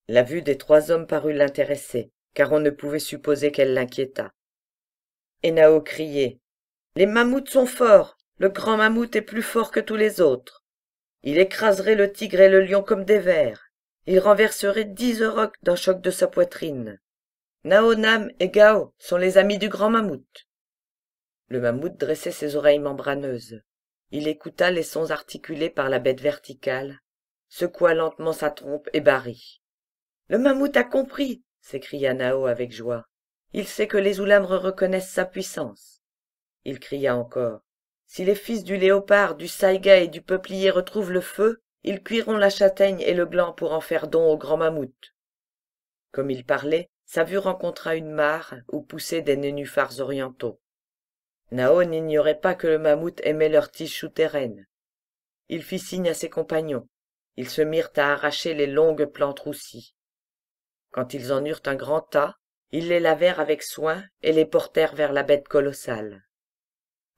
La vue des trois hommes parut l'intéresser car on ne pouvait supposer qu'elle l'inquiétât. Nao criait Les mammouths sont forts Le grand mammouth est plus fort que tous les autres. Il écraserait le tigre et le lion comme des vers. Il renverserait dix rocs d'un choc de sa poitrine. Naonam et Gao sont les amis du grand mammouth. Le mammouth dressait ses oreilles membraneuses. Il écouta les sons articulés par la bête verticale, secoua lentement sa trompe et barrit. Le mammouth a compris s'écria Nao avec joie. Il sait que les Oulamres reconnaissent sa puissance. Il cria encore. Si les fils du léopard, du saïga et du peuplier retrouvent le feu, ils cuiront la châtaigne et le gland pour en faire don au grand mammouth. Comme il parlait, sa vue rencontra une mare où poussaient des nénuphars orientaux. Nao n'ignorait pas que le mammouth aimait leurs tiges souterraines. Il fit signe à ses compagnons. Ils se mirent à arracher les longues plantes roussies quand ils en eurent un grand tas ils les lavèrent avec soin et les portèrent vers la bête colossale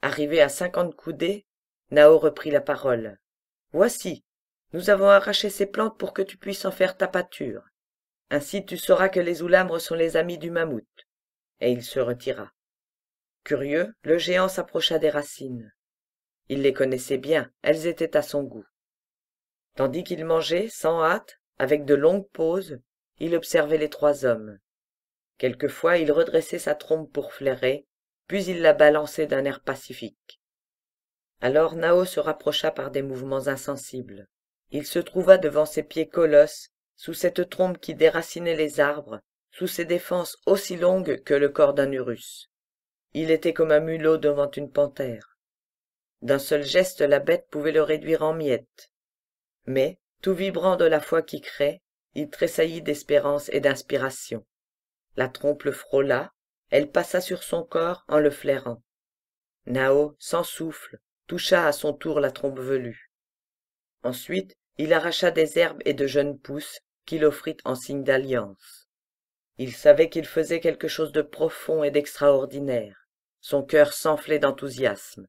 arrivé à cinquante coudées nao reprit la parole voici nous avons arraché ces plantes pour que tu puisses en faire ta pâture ainsi tu sauras que les oulamres sont les amis du mammouth et il se retira curieux le géant s'approcha des racines il les connaissait bien elles étaient à son goût tandis qu'il mangeait sans hâte avec de longues pauses il observait les trois hommes. Quelquefois il redressait sa trompe pour flairer, puis il la balançait d'un air pacifique. Alors Nao se rapprocha par des mouvements insensibles. Il se trouva devant ses pieds colosses, sous cette trompe qui déracinait les arbres, sous ses défenses aussi longues que le corps d'un urus. Il était comme un mulot devant une panthère. D'un seul geste la bête pouvait le réduire en miettes. Mais, tout vibrant de la foi qui crée, il tressaillit d'espérance et d'inspiration la trompe le frôla elle passa sur son corps en le flairant nao sans souffle toucha à son tour la trompe velue ensuite il arracha des herbes et de jeunes pousses qu'il offrit en signe d'alliance il savait qu'il faisait quelque chose de profond et d'extraordinaire son cœur s'enflait d'enthousiasme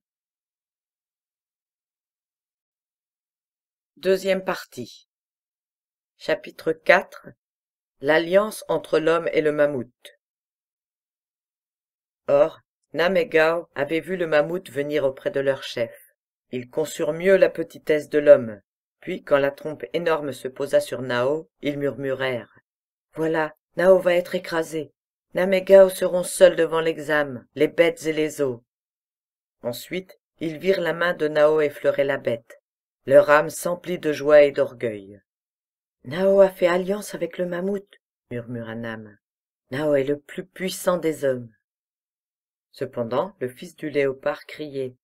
deuxième partie Chapitre IV. L'alliance entre l'homme et le mammouth Or, Nam et Gao avaient vu le mammouth venir auprès de leur chef. Ils conçurent mieux la petitesse de l'homme. Puis, quand la trompe énorme se posa sur Nao, ils murmurèrent « Voilà, Nao va être écrasé. Nam et Gao seront seuls devant l'examen, les bêtes et les os. » Ensuite, ils virent la main de Nao effleurer la bête. Leur âme s'emplit de joie et d'orgueil nao a fait alliance avec le mammouth murmura nam nao est le plus puissant des hommes cependant le fils du léopard criait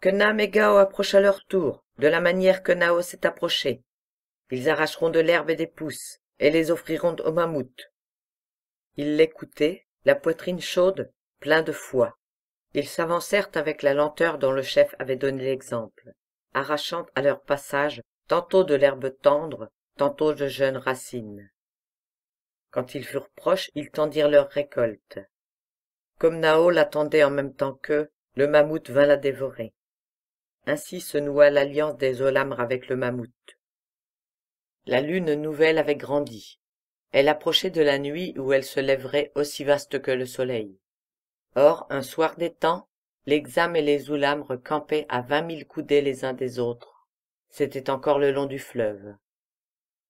que nam et gao approchent à leur tour de la manière que nao s'est approché ils arracheront de l'herbe et des pousses et les offriront au mammouth ils l'écoutaient la poitrine chaude plein de foi ils s'avancèrent avec la lenteur dont le chef avait donné l'exemple arrachant à leur passage tantôt de l'herbe tendre tantôt de jeunes racines. Quand ils furent proches, ils tendirent leur récolte. Comme Nao l'attendait en même temps qu'eux, le mammouth vint la dévorer. Ainsi se noua l'alliance des Olamres avec le mammouth. La lune nouvelle avait grandi. Elle approchait de la nuit où elle se lèverait aussi vaste que le soleil. Or, un soir des temps, l'exam et les Oulamres campaient à vingt mille coudées les uns des autres. C'était encore le long du fleuve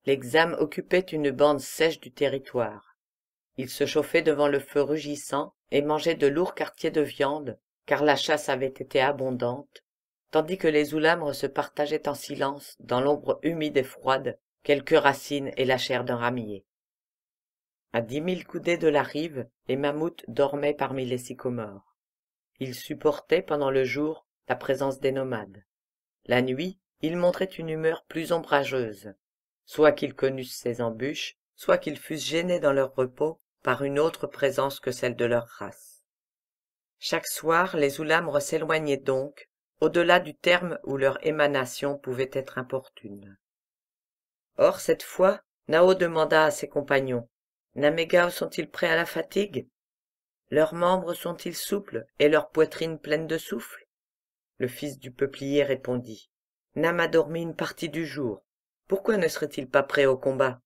l'examen occupait une bande sèche du territoire il se chauffait devant le feu rugissant et mangeait de lourds quartiers de viande car la chasse avait été abondante tandis que les oulamres se partageaient en silence dans l'ombre humide et froide quelques racines et la chair d'un ramier à dix mille coudées de la rive les mammouths dormaient parmi les sycomores ils supportaient pendant le jour la présence des nomades la nuit ils montraient une humeur plus ombrageuse soit qu'ils connussent ces embûches, soit qu'ils fussent gênés dans leur repos par une autre présence que celle de leur race. Chaque soir, les Oulamres s'éloignaient donc, au-delà du terme où leur émanation pouvait être importune. Or, cette fois, Nao demanda à ses compagnons Namegao sont-ils prêts à la fatigue Leurs membres sont-ils souples et leurs poitrines pleines de souffle Le fils du peuplier répondit Nam a dormi une partie du jour, pourquoi ne serait-il pas prêt au combat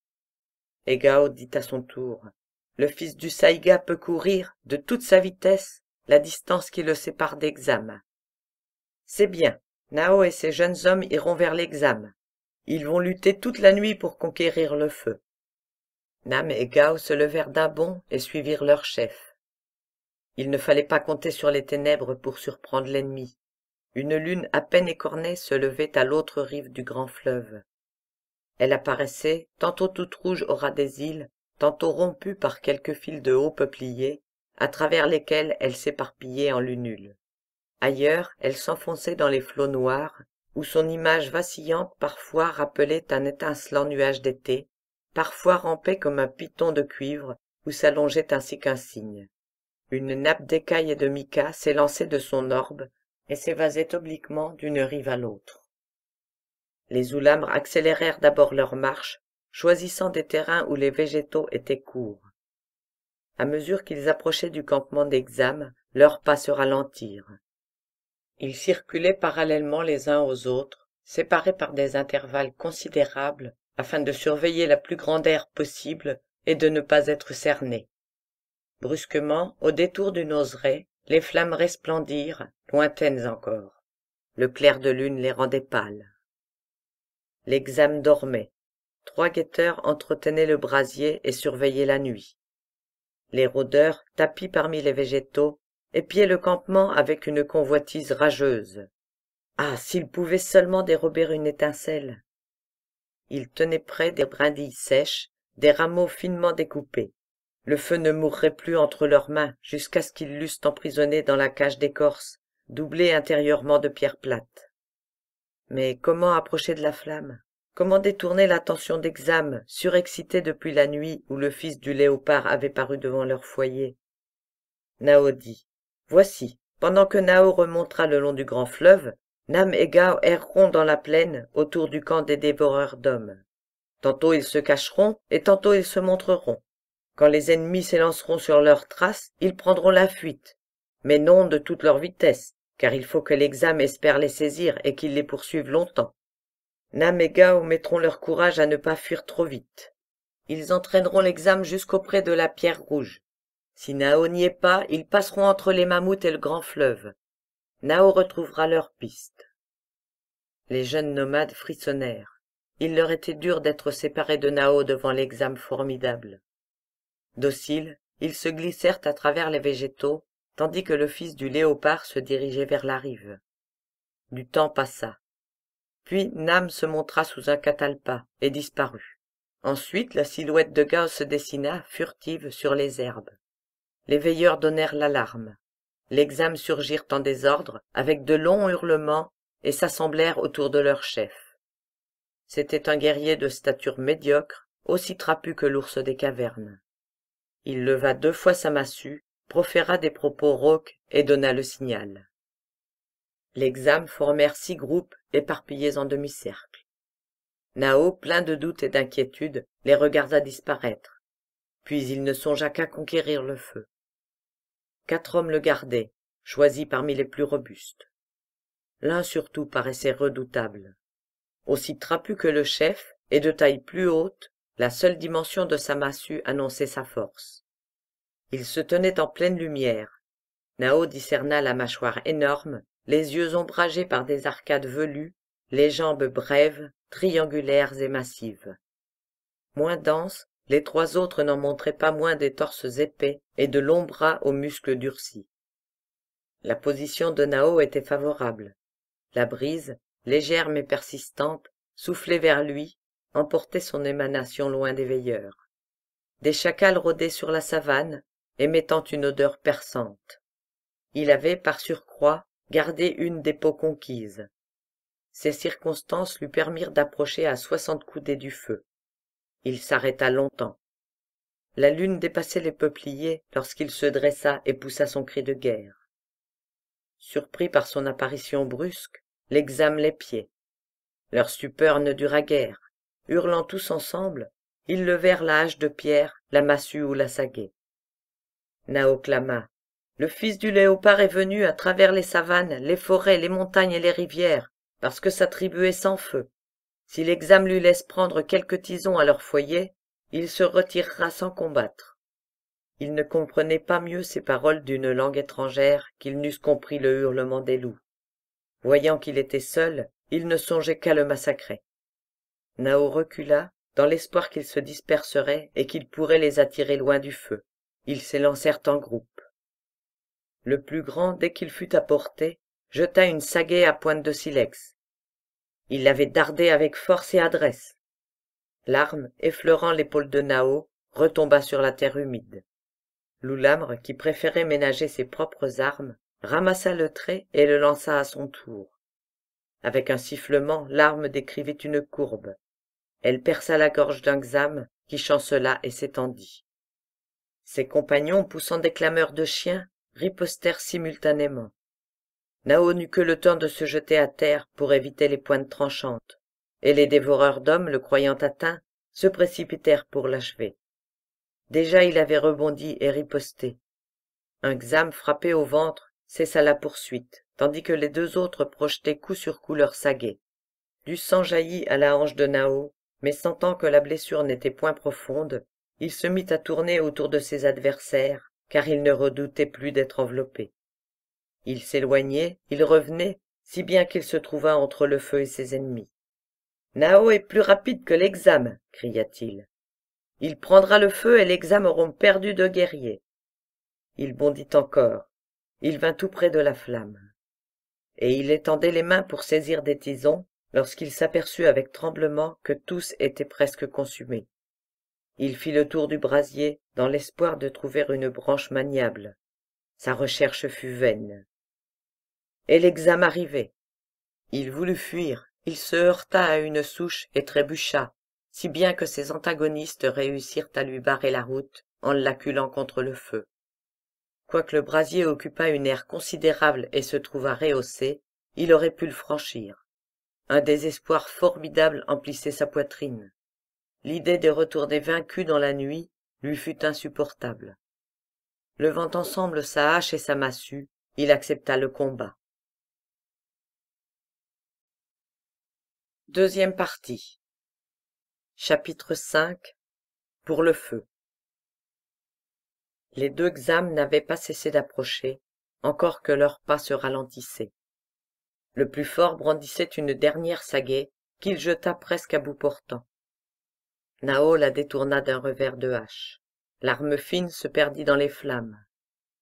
Egao dit à son tour le fils du saïga peut courir de toute sa vitesse la distance qui le sépare d'Exame. c'est bien nao et ses jeunes hommes iront vers l'Exame. ils vont lutter toute la nuit pour conquérir le feu nam et gao se levèrent d'un bond et suivirent leur chef il ne fallait pas compter sur les ténèbres pour surprendre l'ennemi une lune à peine écornée se levait à l'autre rive du grand fleuve elle apparaissait tantôt toute rouge au ras des îles tantôt rompue par quelques fils de hauts peupliers à travers lesquels elle s'éparpillait en lune ailleurs elle s'enfonçait dans les flots noirs où son image vacillante parfois rappelait un étincelant nuage d'été parfois rampait comme un piton de cuivre où s'allongeait ainsi qu'un cygne une nappe d'écailles et de mica s'élançait de son orbe et s'évasait obliquement d'une rive à l'autre les oulams accélérèrent d'abord leur marche choisissant des terrains où les végétaux étaient courts à mesure qu'ils approchaient du campement d'examen leurs pas se ralentirent ils circulaient parallèlement les uns aux autres séparés par des intervalles considérables afin de surveiller la plus grande aire possible et de ne pas être cernés brusquement au détour d'une oserée, les flammes resplendirent lointaines encore le clair de lune les rendait pâles L'exame dormait trois guetteurs entretenaient le brasier et surveillaient la nuit les rôdeurs tapis parmi les végétaux épiaient le campement avec une convoitise rageuse ah s'ils pouvaient seulement dérober une étincelle ils tenaient près des brindilles sèches des rameaux finement découpés le feu ne mourrait plus entre leurs mains jusqu'à ce qu'ils l'eussent emprisonné dans la cage d'écorce doublée intérieurement de pierres plates mais comment approcher de la flamme comment détourner l'attention d'examen surexcité depuis la nuit où le fils du léopard avait paru devant leur foyer nao dit voici pendant que nao remontera le long du grand fleuve nam et gao erreront dans la plaine autour du camp des dévoreurs d'hommes tantôt ils se cacheront et tantôt ils se montreront quand les ennemis s'élanceront sur leurs traces ils prendront la fuite mais non de toute leur vitesse car il faut que l'exame espère les saisir et qu'ils les poursuivent longtemps. Nam et Gao mettront leur courage à ne pas fuir trop vite. Ils entraîneront l'examen jusqu'auprès de la pierre rouge. Si Nao n'y est pas, ils passeront entre les mammouths et le grand fleuve. Nao retrouvera leur piste. Les jeunes nomades frissonnèrent. Il leur était dur d'être séparés de Nao devant l'examen formidable. Dociles, ils se glissèrent à travers les végétaux, tandis que le fils du léopard se dirigeait vers la rive du temps passa puis nam se montra sous un catalpa et disparut ensuite la silhouette de gao se dessina furtive sur les herbes les veilleurs donnèrent l'alarme les exames surgirent en désordre avec de longs hurlements et s'assemblèrent autour de leur chef c'était un guerrier de stature médiocre aussi trapu que l'ours des cavernes il leva deux fois sa massue proféra des propos rauques et donna le signal. L'examen formèrent six groupes éparpillés en demi-cercle. Nao, plein de doutes et d'inquiétude, les regarda disparaître. Puis il ne songea qu'à conquérir le feu. Quatre hommes le gardaient, choisis parmi les plus robustes. L'un surtout paraissait redoutable. Aussi trapu que le chef, et de taille plus haute, la seule dimension de sa massue annonçait sa force il se tenait en pleine lumière nao discerna la mâchoire énorme les yeux ombragés par des arcades velues les jambes brèves triangulaires et massives moins denses les trois autres n'en montraient pas moins des torses épais et de longs bras aux muscles durcis la position de nao était favorable la brise légère mais persistante soufflait vers lui emportait son émanation loin des veilleurs des chacals rôdaient sur la savane émettant une odeur perçante il avait par surcroît gardé une des peaux conquises ces circonstances lui permirent d'approcher à soixante coudées du feu il s'arrêta longtemps la lune dépassait les peupliers lorsqu'il se dressa et poussa son cri de guerre surpris par son apparition brusque l'examen les pieds leur stupeur ne dura guère hurlant tous ensemble ils levèrent la hache de pierre la massue ou la Nao clama. Le fils du léopard est venu à travers les savanes, les forêts, les montagnes et les rivières, parce que sa tribu est sans feu. Si l'exame lui laisse prendre quelques tisons à leur foyer, il se retirera sans combattre. Il ne comprenait pas mieux ces paroles d'une langue étrangère qu'ils n'eussent compris le hurlement des loups. Voyant qu'il était seul, il ne songeait qu'à le massacrer. Nao recula, dans l'espoir qu'ils se disperseraient et qu'il pourrait les attirer loin du feu ils s'élancèrent en groupe le plus grand dès qu'il fut à portée jeta une sagaie à pointe de silex il l'avait dardée avec force et adresse l'arme effleurant l'épaule de nao retomba sur la terre humide Loulamre, qui préférait ménager ses propres armes ramassa le trait et le lança à son tour avec un sifflement l'arme décrivait une courbe elle perça la gorge d'un xame qui chancela et s'étendit ses compagnons poussant des clameurs de chiens ripostèrent simultanément Nao n'eut que le temps de se jeter à terre pour éviter les pointes tranchantes, et les dévoreurs d'hommes, le croyant atteint, se précipitèrent pour l'achever. Déjà il avait rebondi et riposté. Un xam frappé au ventre cessa la poursuite, tandis que les deux autres projetaient coup sur coup leur saguet. Du sang jaillit à la hanche de Nao, mais sentant que la blessure n'était point profonde, il se mit à tourner autour de ses adversaires car il ne redoutait plus d'être enveloppé il s'éloignait il revenait si bien qu'il se trouva entre le feu et ses ennemis nao est plus rapide que l'exame cria-t-il il prendra le feu et l'examen auront perdu deux guerriers il bondit encore il vint tout près de la flamme et il étendait les mains pour saisir des tisons lorsqu'il s'aperçut avec tremblement que tous étaient presque consumés il fit le tour du brasier dans l'espoir de trouver une branche maniable sa recherche fut vaine et l'examen arrivait il voulut fuir il se heurta à une souche et trébucha si bien que ses antagonistes réussirent à lui barrer la route en l'acculant contre le feu quoique le brasier occupât une aire considérable et se trouva rehaussé il aurait pu le franchir un désespoir formidable emplissait sa poitrine l'idée de retourner vaincu dans la nuit lui fut insupportable levant ensemble sa hache et sa massue il accepta le combat deuxième partie chapitre 5 pour le feu les deux Xames n'avaient pas cessé d'approcher encore que leurs pas se ralentissaient le plus fort brandissait une dernière sagaie qu'il jeta presque à bout portant Nao la détourna d'un revers de hache. L'arme fine se perdit dans les flammes.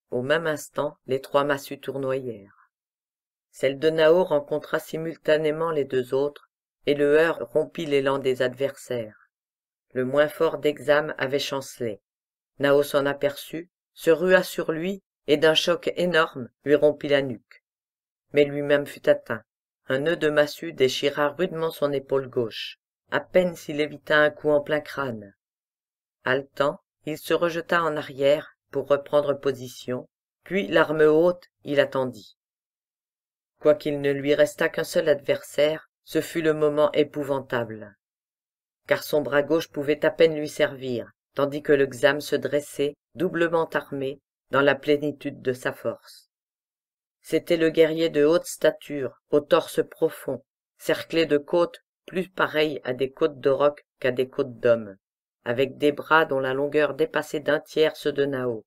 Au même instant, les trois massues tournoyèrent. Celle de Nao rencontra simultanément les deux autres, et le heur rompit l'élan des adversaires. Le moins fort d'examen avait chancelé. Nao s'en aperçut, se rua sur lui, et d'un choc énorme lui rompit la nuque. Mais lui-même fut atteint. Un nœud de massue déchira rudement son épaule gauche à peine s'il évita un coup en plein crâne haletant il se rejeta en arrière pour reprendre position puis l'arme haute il attendit quoiqu'il ne lui restât qu'un seul adversaire ce fut le moment épouvantable car son bras gauche pouvait à peine lui servir tandis que le xam se dressait doublement armé dans la plénitude de sa force c'était le guerrier de haute stature au torse profond cerclé de côtes plus pareil à des côtes de roc qu'à des côtes d'homme, avec des bras dont la longueur dépassait d'un tiers ceux de Nao.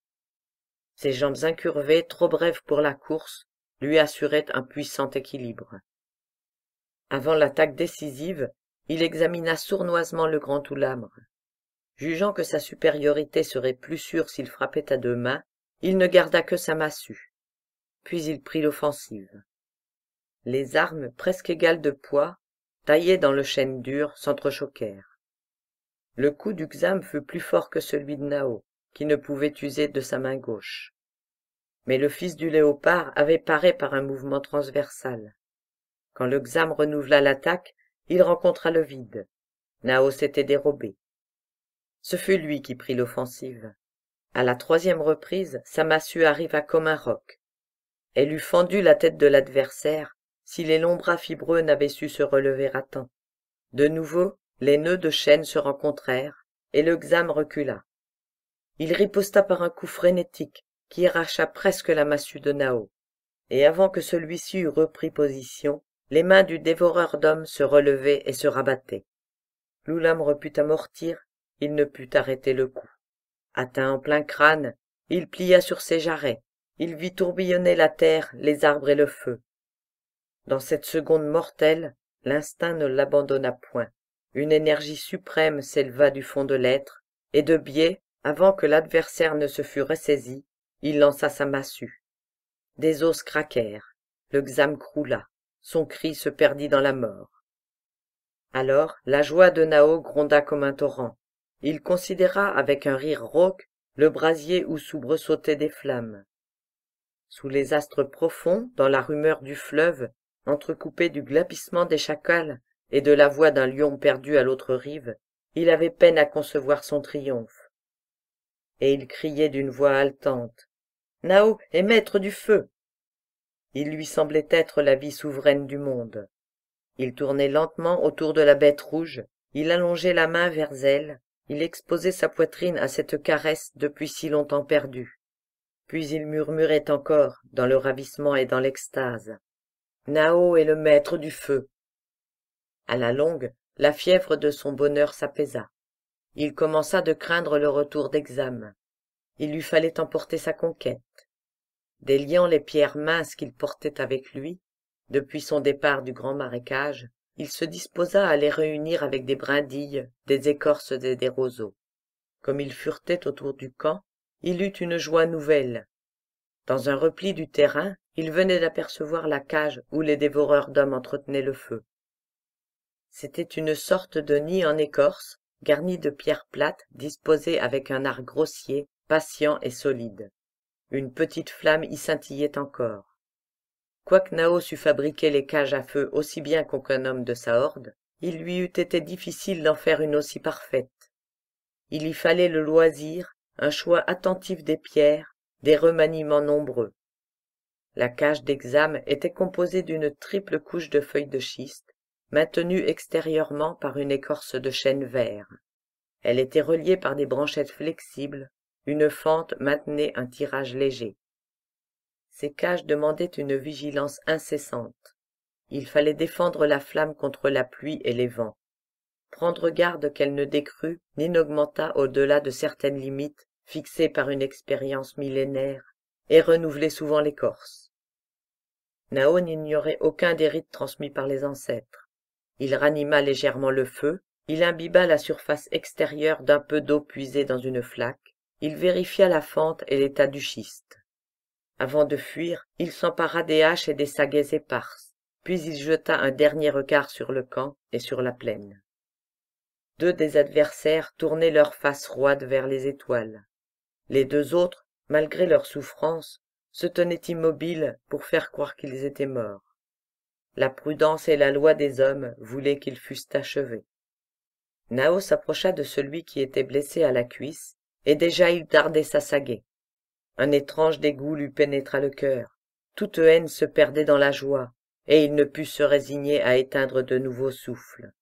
Ses jambes incurvées, trop brèves pour la course, lui assuraient un puissant équilibre. Avant l'attaque décisive, il examina sournoisement le grand Oulamre. Jugeant que sa supériorité serait plus sûre s'il frappait à deux mains, il ne garda que sa massue. Puis il prit l'offensive. Les armes, presque égales de poids, taillés dans le chêne dur, s'entrechoquèrent. Le coup du xam fut plus fort que celui de Nao, qui ne pouvait user de sa main gauche. Mais le fils du léopard avait paré par un mouvement transversal. Quand le xam renouvela l'attaque, il rencontra le vide. Nao s'était dérobé. Ce fut lui qui prit l'offensive. À la troisième reprise, sa massue arriva comme un roc. Elle eut fendu la tête de l'adversaire, si les longs bras fibreux n'avaient su se relever à temps. De nouveau, les nœuds de chêne se rencontrèrent, et le xam recula. Il riposta par un coup frénétique qui arracha presque la massue de Nao, et avant que celui-ci eût repris position, les mains du dévoreur d'hommes se relevaient et se rabattaient. L'oulam reput amortir, il ne put arrêter le coup. Atteint en plein crâne, il plia sur ses jarrets, il vit tourbillonner la terre, les arbres et le feu dans cette seconde mortelle l'instinct ne l'abandonna point une énergie suprême s'éleva du fond de l'être et de biais avant que l'adversaire ne se fût ressaisi il lança sa massue des os craquèrent le xam croula son cri se perdit dans la mort alors la joie de nao gronda comme un torrent il considéra avec un rire rauque le brasier où soubresautaient des flammes sous les astres profonds dans la rumeur du fleuve entrecoupé du glapissement des chacals et de la voix d'un lion perdu à l'autre rive, il avait peine à concevoir son triomphe. Et il criait d'une voix haletante. Nao est maître du feu. Il lui semblait être la vie souveraine du monde. Il tournait lentement autour de la bête rouge, il allongeait la main vers elle, il exposait sa poitrine à cette caresse depuis si longtemps perdue. Puis il murmurait encore, dans le ravissement et dans l'extase. Nao est le maître du feu. À la longue, la fièvre de son bonheur s'apaisa. Il commença de craindre le retour d'examen. Il lui fallait emporter sa conquête. Déliant les pierres minces qu'il portait avec lui, depuis son départ du grand marécage, il se disposa à les réunir avec des brindilles, des écorces et des roseaux. Comme ils furetait autour du camp, il eut une joie nouvelle dans un repli du terrain il venait d'apercevoir la cage où les dévoreurs d'hommes entretenaient le feu c'était une sorte de nid en écorce garni de pierres plates disposées avec un art grossier patient et solide une petite flamme y scintillait encore quoique naos eût fabriqué les cages à feu aussi bien qu'aucun homme de sa horde il lui eût été difficile d'en faire une aussi parfaite il y fallait le loisir un choix attentif des pierres des remaniements nombreux. La cage d'examen était composée d'une triple couche de feuilles de schiste, maintenue extérieurement par une écorce de chêne vert. Elle était reliée par des branchettes flexibles, une fente maintenait un tirage léger. Ces cages demandaient une vigilance incessante. Il fallait défendre la flamme contre la pluie et les vents, prendre garde qu'elle ne décrût ni n'augmentât au-delà de certaines limites fixé par une expérience millénaire et renouvelait souvent l'écorce nao n'ignorait aucun des rites transmis par les ancêtres il ranima légèrement le feu il imbiba la surface extérieure d'un peu d'eau puisée dans une flaque il vérifia la fente et l'état du schiste avant de fuir il s'empara des haches et des saguets éparses puis il jeta un dernier regard sur le camp et sur la plaine deux des adversaires tournaient leurs faces roides vers les étoiles les deux autres malgré leurs souffrances se tenaient immobiles pour faire croire qu'ils étaient morts la prudence et la loi des hommes voulaient qu'ils fussent achevés nao s'approcha de celui qui était blessé à la cuisse et déjà il tardait sa sagaie un étrange dégoût lui pénétra le cœur toute haine se perdait dans la joie et il ne put se résigner à éteindre de nouveaux souffles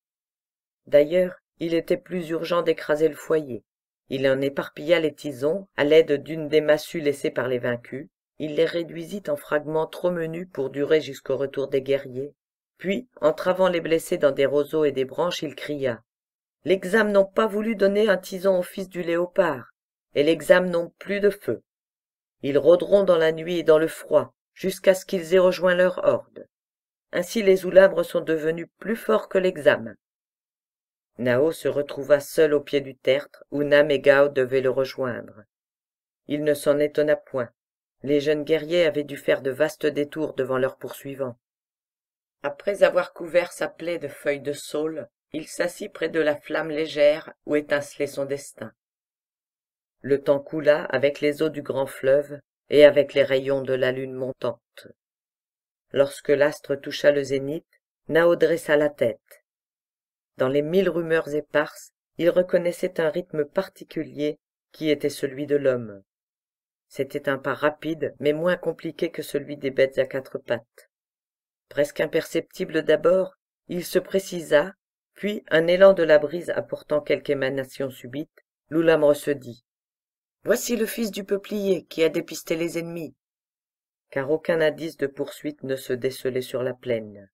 d'ailleurs il était plus urgent d'écraser le foyer il en éparpilla les tisons à l'aide d'une des massues laissées par les vaincus. Il les réduisit en fragments trop menus pour durer jusqu'au retour des guerriers. Puis, entravant les blessés dans des roseaux et des branches, il cria L'examen n'ont pas voulu donner un tison au fils du léopard, et l'examen n'ont plus de feu. Ils rôderont dans la nuit et dans le froid, jusqu'à ce qu'ils aient rejoint leur horde. Ainsi les oulabres sont devenus plus forts que l'examen. Nao se retrouva seul au pied du tertre où Nam et Gao devaient le rejoindre. Il ne s'en étonna point. Les jeunes guerriers avaient dû faire de vastes détours devant leurs poursuivants. Après avoir couvert sa plaie de feuilles de saule, il s'assit près de la flamme légère où étincelait son destin. Le temps coula avec les eaux du grand fleuve et avec les rayons de la lune montante. Lorsque l'astre toucha le zénith, Nao dressa la tête dans les mille rumeurs éparses il reconnaissait un rythme particulier qui était celui de l'homme c'était un pas rapide mais moins compliqué que celui des bêtes à quatre pattes presque imperceptible d'abord il se précisa puis un élan de la brise apportant quelque émanation subite l'oulamre se dit voici le fils du peuplier qui a dépisté les ennemis car aucun indice de poursuite ne se décelait sur la plaine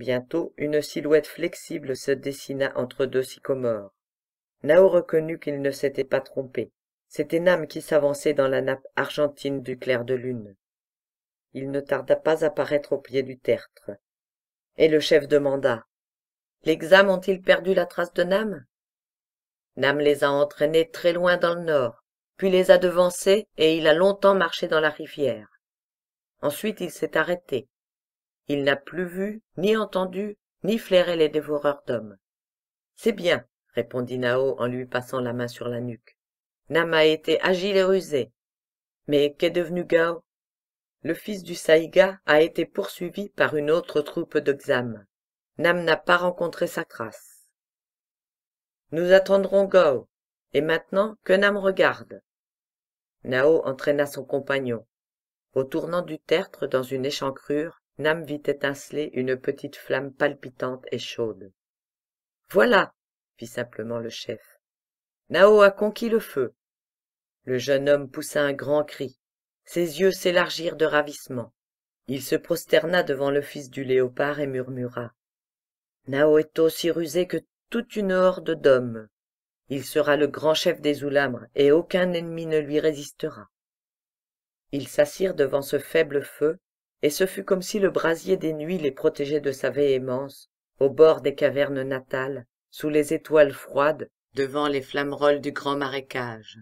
bientôt une silhouette flexible se dessina entre deux sycomores nao reconnut qu'il ne s'était pas trompé c'était nam qui s'avançait dans la nappe argentine du clair de lune il ne tarda pas à paraître au pied du tertre et le chef demanda les ont-ils perdu la trace de nam nam les a entraînés très loin dans le nord puis les a devancés et il a longtemps marché dans la rivière ensuite il s'est arrêté il n'a plus vu ni entendu ni flairé les dévoreurs d'hommes c'est bien répondit nao en lui passant la main sur la nuque nam a été agile et rusé mais qu'est devenu gao le fils du saïga a été poursuivi par une autre troupe de xam nam n'a pas rencontré sa trace nous attendrons gao et maintenant que nam regarde nao entraîna son compagnon au tournant du tertre dans une échancrure nam vit étinceler une petite flamme palpitante et chaude voilà fit simplement le chef nao a conquis le feu le jeune homme poussa un grand cri ses yeux s'élargirent de ravissement il se prosterna devant le fils du léopard et murmura nao est aussi rusé que toute une horde d'hommes il sera le grand chef des Oulamres, et aucun ennemi ne lui résistera ils s'assirent devant ce faible feu et ce fut comme si le brasier des nuits les protégeait de sa véhémence, au bord des cavernes natales, sous les étoiles froides, devant les flammerolles du grand marécage.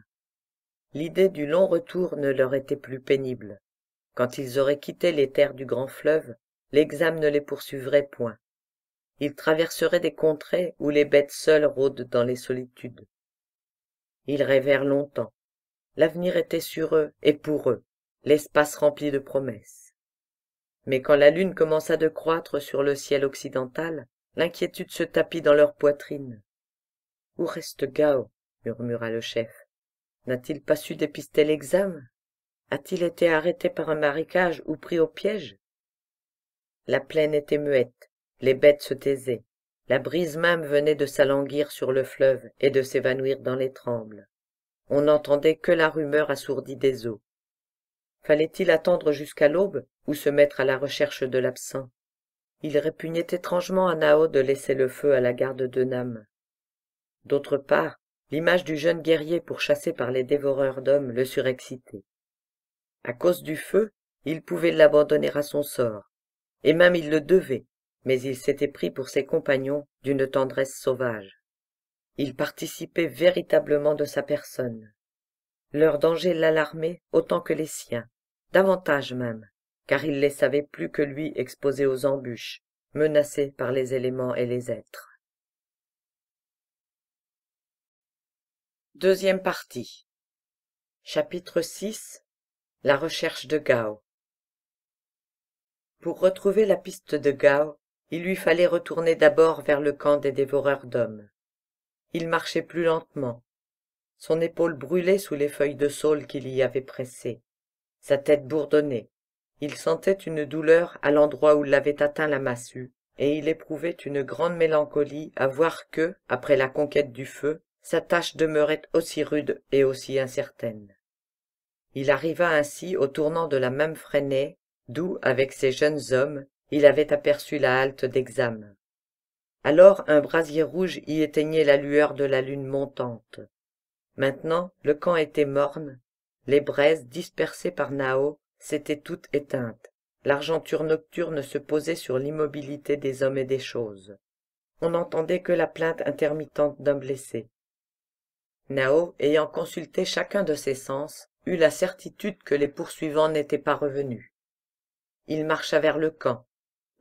L'idée du long retour ne leur était plus pénible. Quand ils auraient quitté les terres du grand fleuve, l'examen ne les poursuivrait point. Ils traverseraient des contrées où les bêtes seules rôdent dans les solitudes. Ils rêvèrent longtemps. L'avenir était sur eux et pour eux, l'espace rempli de promesses mais quand la lune commença de croître sur le ciel occidental, l'inquiétude se tapit dans leur poitrine. Où reste Gao murmura le chef. N'a-t-il pas su dépister l'examen A-t-il été arrêté par un marécage ou pris au piège La plaine était muette, les bêtes se taisaient, la brise même venait de s'alanguir sur le fleuve et de s'évanouir dans les trembles. On n'entendait que la rumeur assourdie des eaux. Fallait-il attendre jusqu'à l'aube ou se mettre à la recherche de l'absent. Il répugnait étrangement à Nao de laisser le feu à la garde de Nam. D'autre part, l'image du jeune guerrier pourchassé par les dévoreurs d'hommes le surexcitait. À cause du feu, il pouvait l'abandonner à son sort, et même il le devait, mais il s'était pris pour ses compagnons d'une tendresse sauvage. Il participait véritablement de sa personne. Leur danger l'alarmait autant que les siens, davantage même, car il les savait plus que lui exposés aux embûches, menacés par les éléments et les êtres. Deuxième partie Chapitre 6 La recherche de Gao Pour retrouver la piste de Gao, il lui fallait retourner d'abord vers le camp des dévoreurs d'hommes. Il marchait plus lentement. Son épaule brûlait sous les feuilles de saule qu'il y avait pressées. Sa tête bourdonnait il sentait une douleur à l'endroit où l'avait atteint la massue et il éprouvait une grande mélancolie à voir que après la conquête du feu sa tâche demeurait aussi rude et aussi incertaine il arriva ainsi au tournant de la même freinée, d'où avec ses jeunes hommes il avait aperçu la halte d'examen alors un brasier rouge y éteignait la lueur de la lune montante maintenant le camp était morne les braises dispersées par nao c'était toute éteinte. L'argenture nocturne se posait sur l'immobilité des hommes et des choses. On n'entendait que la plainte intermittente d'un blessé. Nao, ayant consulté chacun de ses sens, eut la certitude que les poursuivants n'étaient pas revenus. Il marcha vers le camp.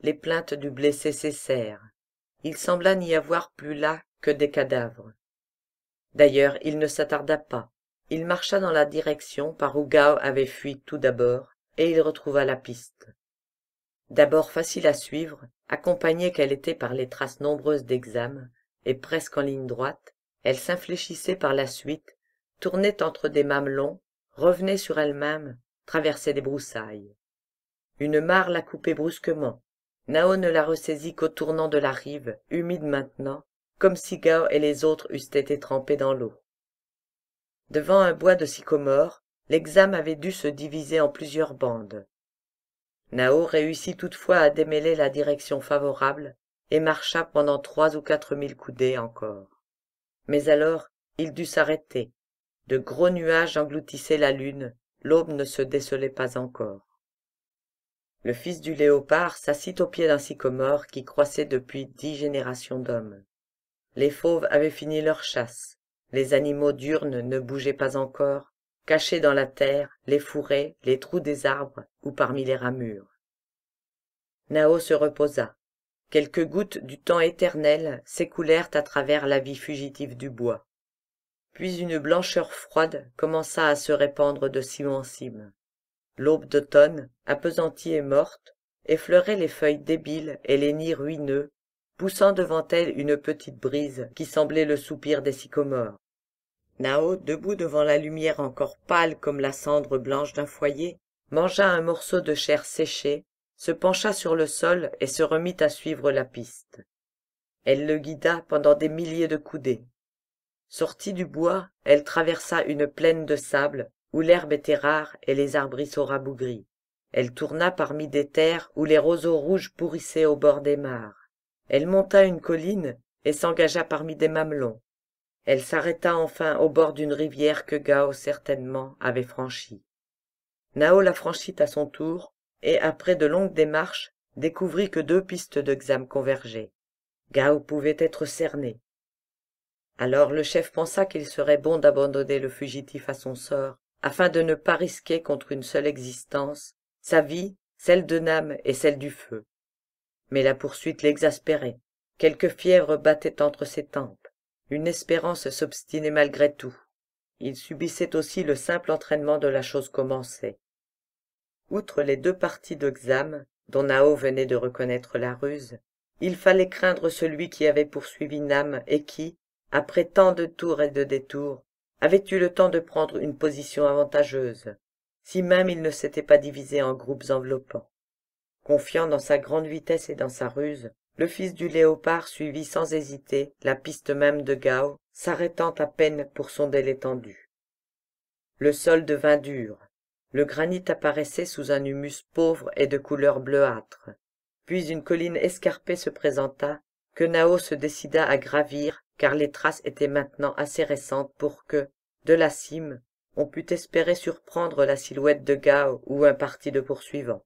Les plaintes du blessé cessèrent. Il sembla n'y avoir plus là que des cadavres. D'ailleurs, il ne s'attarda pas il marcha dans la direction par où gao avait fui tout d'abord et il retrouva la piste d'abord facile à suivre accompagnée qu'elle était par les traces nombreuses d'examen et presque en ligne droite elle s'infléchissait par la suite tournait entre des mamelons revenait sur elle-même traversait des broussailles une mare la coupait brusquement nao ne la ressaisit qu'au tournant de la rive humide maintenant comme si gao et les autres eussent été trempés dans l'eau devant un bois de sycomores l'examen avait dû se diviser en plusieurs bandes nao réussit toutefois à démêler la direction favorable et marcha pendant trois ou quatre mille coudées encore mais alors il dut s'arrêter de gros nuages engloutissaient la lune l'aube ne se décelait pas encore le fils du léopard s'assit au pied d'un sycomore qui croissait depuis dix générations d'hommes les fauves avaient fini leur chasse les animaux diurnes ne bougeaient pas encore cachés dans la terre les fourrés les trous des arbres ou parmi les ramures nao se reposa quelques gouttes du temps éternel s'écoulèrent à travers la vie fugitive du bois puis une blancheur froide commença à se répandre de cime en cime l'aube d'automne appesantie et morte effleurait les feuilles débiles et les nids ruineux poussant devant elle une petite brise qui semblait le soupir des sycomores nao debout devant la lumière encore pâle comme la cendre blanche d'un foyer mangea un morceau de chair séchée se pencha sur le sol et se remit à suivre la piste elle le guida pendant des milliers de coudées sortie du bois elle traversa une plaine de sable où l'herbe était rare et les arbrisseaux rabougris elle tourna parmi des terres où les roseaux rouges pourrissaient au bord des mares elle monta une colline et s'engagea parmi des mamelons elle s'arrêta enfin au bord d'une rivière que gao certainement avait franchie nao la franchit à son tour et après de longues démarches découvrit que deux pistes de Xam convergeaient gao pouvait être cerné alors le chef pensa qu'il serait bon d'abandonner le fugitif à son sort afin de ne pas risquer contre une seule existence sa vie celle de nam et celle du feu mais la poursuite l'exaspérait quelque fièvre battait entre ses tempes une espérance s'obstinait malgré tout il subissait aussi le simple entraînement de la chose commencée outre les deux parties de dont nao venait de reconnaître la ruse il fallait craindre celui qui avait poursuivi nam et qui après tant de tours et de détours avait eu le temps de prendre une position avantageuse si même il ne s'était pas divisé en groupes enveloppants Confiant dans sa grande vitesse et dans sa ruse, le fils du léopard suivit sans hésiter la piste même de Gao, s'arrêtant à peine pour sonder l'étendue. Le sol devint dur. Le granit apparaissait sous un humus pauvre et de couleur bleuâtre. Puis une colline escarpée se présenta, que Nao se décida à gravir, car les traces étaient maintenant assez récentes pour que, de la cime, on pût espérer surprendre la silhouette de Gao ou un parti de poursuivants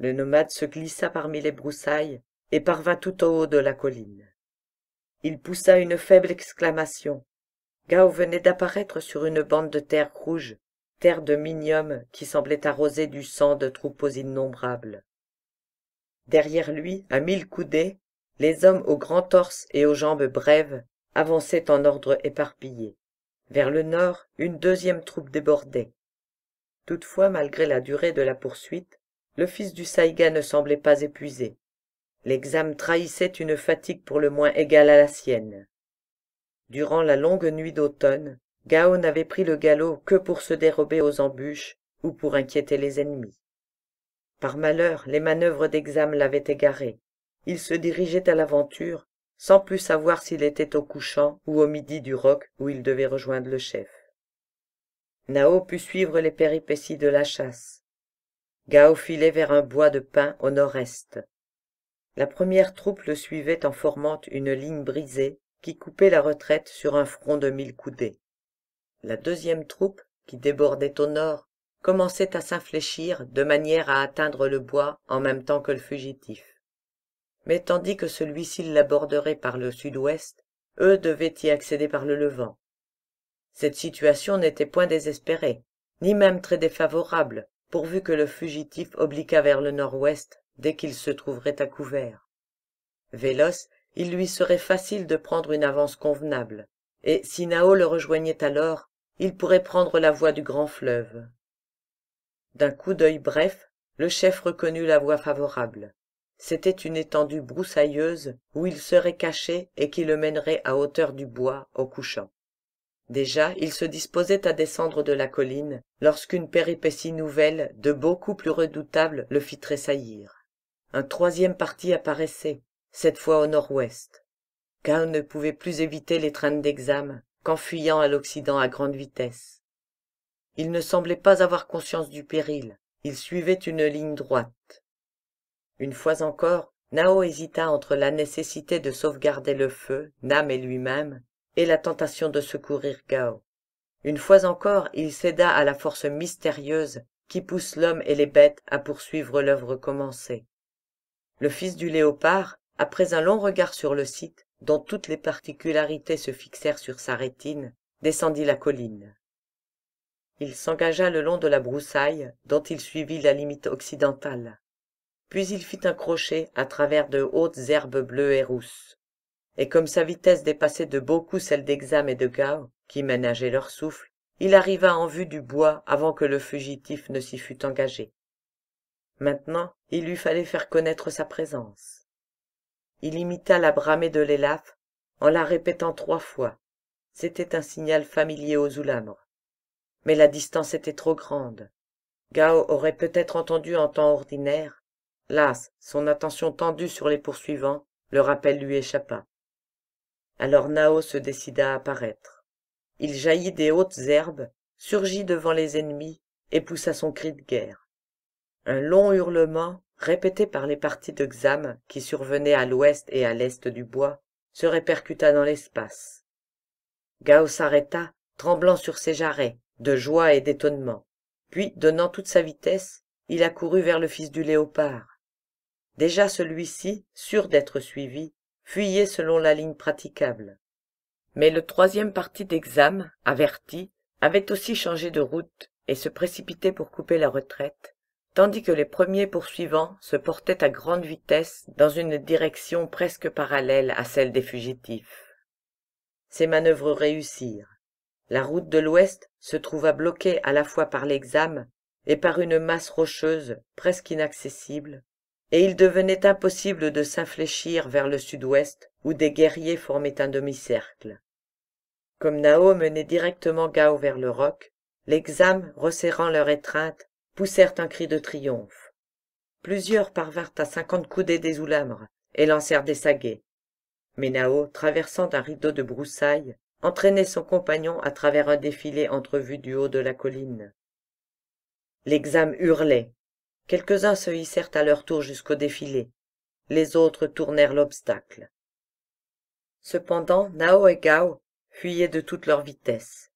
le nomade se glissa parmi les broussailles et parvint tout au haut de la colline. Il poussa une faible exclamation. Gao venait d'apparaître sur une bande de terre rouge, terre de minium qui semblait arrosée du sang de troupeaux innombrables. Derrière lui, à mille coudées, les hommes aux grands torse et aux jambes brèves avançaient en ordre éparpillé. Vers le nord, une deuxième troupe débordait. Toutefois, malgré la durée de la poursuite, le fils du saïga ne semblait pas épuisé. L'examen trahissait une fatigue pour le moins égale à la sienne. Durant la longue nuit d'automne, Gao n'avait pris le galop que pour se dérober aux embûches ou pour inquiéter les ennemis. Par malheur, les manœuvres d'examen l'avaient égaré. Il se dirigeait à l'aventure, sans plus savoir s'il était au couchant ou au midi du roc où il devait rejoindre le chef. Nao put suivre les péripéties de la chasse gao filait vers un bois de pins au nord-est la première troupe le suivait en formant une ligne brisée qui coupait la retraite sur un front de mille coudées la deuxième troupe qui débordait au nord commençait à s'infléchir de manière à atteindre le bois en même temps que le fugitif mais tandis que celui-ci l'aborderait par le sud-ouest eux devaient y accéder par le levant cette situation n'était point désespérée ni même très défavorable pourvu que le fugitif obliquât vers le nord-ouest dès qu'il se trouverait à couvert véloce il lui serait facile de prendre une avance convenable et si nao le rejoignait alors il pourrait prendre la voie du grand fleuve d'un coup d'œil bref le chef reconnut la voie favorable c'était une étendue broussailleuse où il serait caché et qui le mènerait à hauteur du bois au couchant déjà il se disposait à descendre de la colline lorsqu'une péripétie nouvelle de beaucoup plus redoutable le fit tressaillir un troisième parti apparaissait cette fois au nord-ouest Kao ne pouvait plus éviter les traînes d'examen qu'en fuyant à l'occident à grande vitesse il ne semblait pas avoir conscience du péril il suivait une ligne droite une fois encore nao hésita entre la nécessité de sauvegarder le feu nam et lui-même et la tentation de secourir gao une fois encore il céda à la force mystérieuse qui pousse l'homme et les bêtes à poursuivre l'œuvre commencée le fils du léopard après un long regard sur le site dont toutes les particularités se fixèrent sur sa rétine descendit la colline il s'engagea le long de la broussaille dont il suivit la limite occidentale puis il fit un crochet à travers de hautes herbes bleues et rousses et comme sa vitesse dépassait de beaucoup celle d'Exam et de gao qui ménageaient leur souffle il arriva en vue du bois avant que le fugitif ne s'y fût engagé maintenant il lui fallait faire connaître sa présence il imita la bramée de l'élaf en la répétant trois fois c'était un signal familier aux oulamres. mais la distance était trop grande gao aurait peut-être entendu en temps ordinaire las son attention tendue sur les poursuivants le rappel lui échappa alors Nao se décida à paraître. Il jaillit des hautes herbes, surgit devant les ennemis et poussa son cri de guerre. Un long hurlement, répété par les parties de Xam qui survenaient à l'ouest et à l'est du bois, se répercuta dans l'espace. Gao s'arrêta, tremblant sur ses jarrets, de joie et d'étonnement. Puis, donnant toute sa vitesse, il accourut vers le fils du léopard. Déjà celui-ci, sûr d'être suivi, fuyait selon la ligne praticable. Mais le troisième parti d'examen, averti, avait aussi changé de route et se précipitait pour couper la retraite, tandis que les premiers poursuivants se portaient à grande vitesse dans une direction presque parallèle à celle des fugitifs. Ces manœuvres réussirent. La route de l'ouest se trouva bloquée à la fois par l'examen et par une masse rocheuse presque inaccessible, et il devenait impossible de s'infléchir vers le sud-ouest où des guerriers formaient un demi-cercle. Comme Nao menait directement Gao vers le roc, les resserrant leur étreinte, poussèrent un cri de triomphe. Plusieurs parvinrent à cinquante coudées des Oulamres et lancèrent des saguets. Mais Nao, traversant un rideau de broussailles, entraînait son compagnon à travers un défilé entrevu du haut de la colline. Les hurlait quelques-uns se hissèrent à leur tour jusqu'au défilé les autres tournèrent l'obstacle cependant nao et gao fuyaient de toute leur vitesse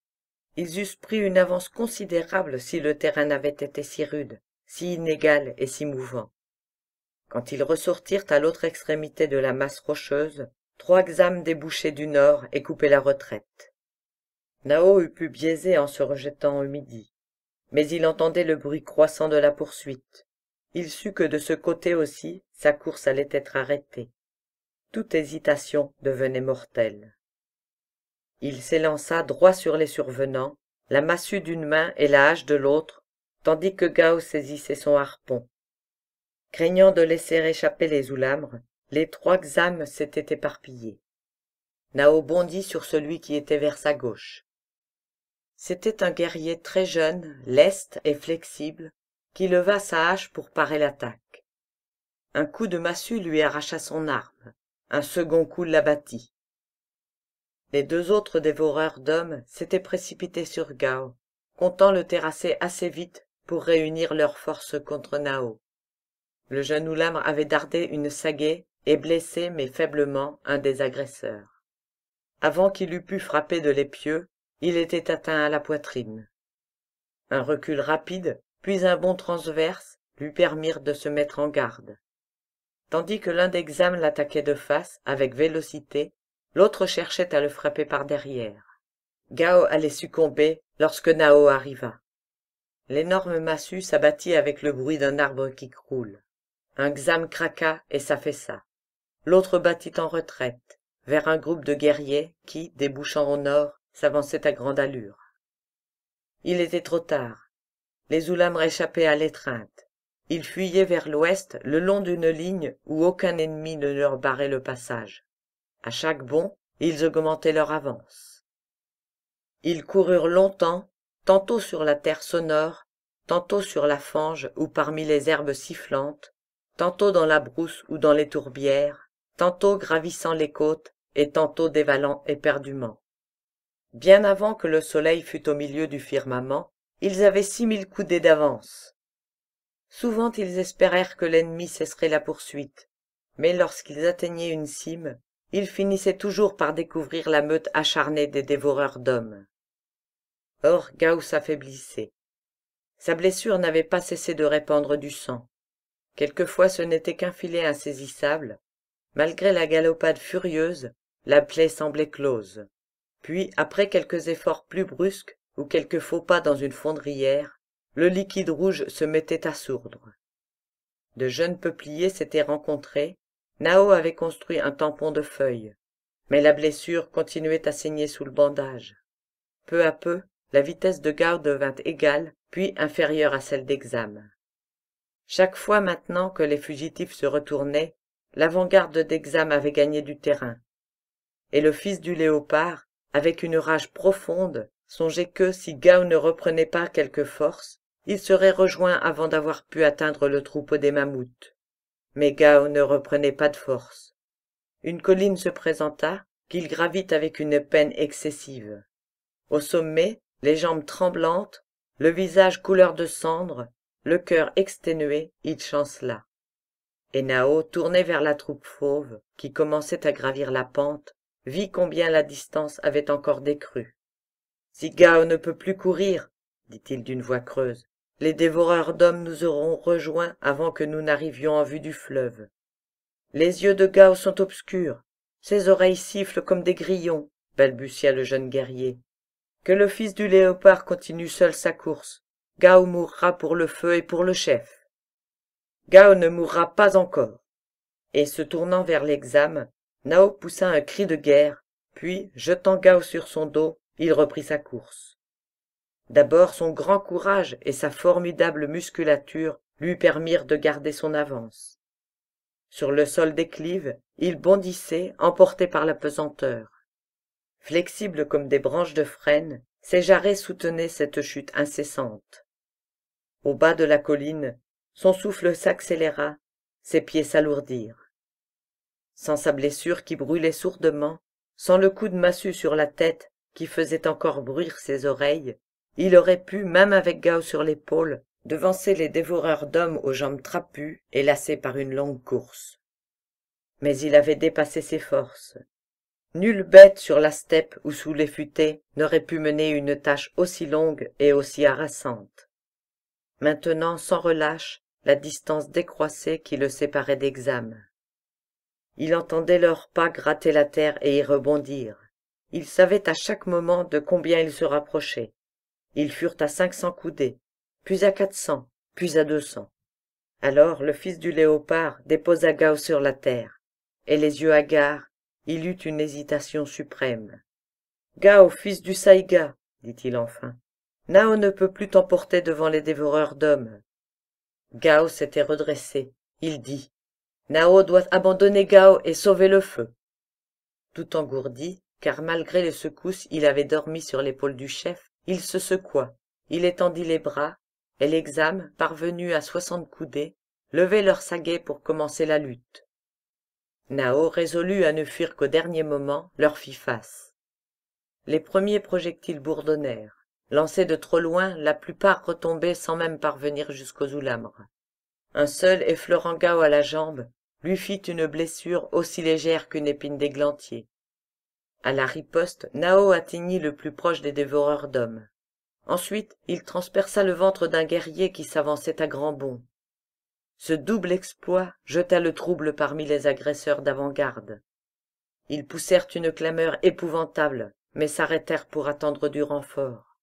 ils eussent pris une avance considérable si le terrain n'avait été si rude si inégal et si mouvant quand ils ressortirent à l'autre extrémité de la masse rocheuse trois exames débouchaient du nord et coupaient la retraite nao eût pu biaiser en se rejetant au midi mais il entendait le bruit croissant de la poursuite. Il sut que de ce côté aussi, sa course allait être arrêtée. Toute hésitation devenait mortelle. Il s'élança droit sur les survenants, la massue d'une main et la hache de l'autre, tandis que Gao saisissait son harpon. Craignant de laisser échapper les oulamres, les trois xames s'étaient éparpillés. Nao bondit sur celui qui était vers sa gauche c'était un guerrier très jeune leste et flexible qui leva sa hache pour parer l'attaque un coup de massue lui arracha son arme un second coup l'abattit les deux autres dévoreurs d'hommes s'étaient précipités sur gao comptant le terrasser assez vite pour réunir leurs forces contre nao le jeune oulam avait dardé une sagaie et blessé mais faiblement un des agresseurs avant qu'il eût pu frapper de l'épieu il était atteint à la poitrine. Un recul rapide, puis un bond transverse, lui permirent de se mettre en garde. Tandis que l'un des xames l'attaquait de face, avec vélocité, l'autre cherchait à le frapper par derrière. Gao allait succomber lorsque Nao arriva. L'énorme massue s'abattit avec le bruit d'un arbre qui croule. Un xam craqua et s'affaissa. L'autre battit en retraite, vers un groupe de guerriers qui, débouchant au nord, s'avançait à grande allure il était trop tard les Oulams réchappaient à l'étreinte ils fuyaient vers l'ouest le long d'une ligne où aucun ennemi ne leur barrait le passage À chaque bond ils augmentaient leur avance ils coururent longtemps tantôt sur la terre sonore tantôt sur la fange ou parmi les herbes sifflantes tantôt dans la brousse ou dans les tourbières tantôt gravissant les côtes et tantôt dévalant éperdument bien avant que le soleil fût au milieu du firmament ils avaient six mille coudées d'avance souvent ils espérèrent que l'ennemi cesserait la poursuite mais lorsqu'ils atteignaient une cime ils finissaient toujours par découvrir la meute acharnée des dévoreurs d'hommes or Gauss s'affaiblissait sa blessure n'avait pas cessé de répandre du sang quelquefois ce n'était qu'un filet insaisissable malgré la galopade furieuse la plaie semblait close puis après quelques efforts plus brusques ou quelques faux pas dans une fondrière le liquide rouge se mettait à sourdre de jeunes peupliers s'étaient rencontrés nao avait construit un tampon de feuilles mais la blessure continuait à saigner sous le bandage peu à peu la vitesse de garde devint égale puis inférieure à celle d'examen chaque fois maintenant que les fugitifs se retournaient l'avant-garde d'examen avait gagné du terrain et le fils du léopard avec une rage profonde songeait que si gao ne reprenait pas quelque force il serait rejoint avant d'avoir pu atteindre le troupeau des mammouths mais gao ne reprenait pas de force une colline se présenta qu'il gravit avec une peine excessive au sommet les jambes tremblantes le visage couleur de cendre le cœur exténué il chancela et nao tournait vers la troupe fauve qui commençait à gravir la pente vit combien la distance avait encore décru. Gao ne peut plus courir, dit-il d'une voix creuse. Les dévoreurs d'hommes nous auront rejoints avant que nous n'arrivions en vue du fleuve. Les yeux de Gao sont obscurs, ses oreilles sifflent comme des grillons, balbutia le jeune guerrier. Que le fils du léopard continue seul sa course. Gao mourra pour le feu et pour le chef. Gao ne mourra pas encore. Et se tournant vers l'examen, Nao poussa un cri de guerre, puis, jetant Gao sur son dos, il reprit sa course. D'abord son grand courage et sa formidable musculature lui permirent de garder son avance. Sur le sol des il bondissait, emporté par la pesanteur. Flexible comme des branches de frêne, ses jarrets soutenaient cette chute incessante. Au bas de la colline, son souffle s'accéléra, ses pieds s'alourdirent sans sa blessure qui brûlait sourdement, sans le coup de massue sur la tête qui faisait encore bruire ses oreilles, il aurait pu, même avec Gao sur l'épaule, devancer les dévoreurs d'hommes aux jambes trapues et lassés par une longue course. Mais il avait dépassé ses forces. Nulle bête sur la steppe ou sous les futaies n'aurait pu mener une tâche aussi longue et aussi harassante. Maintenant, sans relâche, la distance décroissait qui le séparait d'examen. Il entendait leurs pas gratter la terre et y rebondir. Il savait à chaque moment de combien ils se rapprochaient. Ils furent à cinq cents coudées, puis à quatre cents, puis à deux cents. Alors le fils du léopard déposa Gao sur la terre, et les yeux hagards, il eut une hésitation suprême. Gao, fils du Saïga, dit-il enfin, Nao ne peut plus t'emporter devant les dévoreurs d'hommes. Gao s'était redressé. Il dit Nao doit abandonner Gao et sauver le feu. Tout engourdi, car malgré les secousses il avait dormi sur l'épaule du chef, il se secoua, il étendit les bras, et l'examen, parvenu à soixante coudées, levait leurs saguets pour commencer la lutte. Nao, résolu à ne fuir qu'au dernier moment, leur fit face. Les premiers projectiles bourdonnèrent. Lancés de trop loin, la plupart retombaient sans même parvenir jusqu'aux oulamres un seul Gao à la jambe lui fit une blessure aussi légère qu'une épine d'églantier À la riposte nao atteignit le plus proche des dévoreurs d'hommes ensuite il transperça le ventre d'un guerrier qui s'avançait à grands bonds ce double exploit jeta le trouble parmi les agresseurs d'avant-garde ils poussèrent une clameur épouvantable mais s'arrêtèrent pour attendre du renfort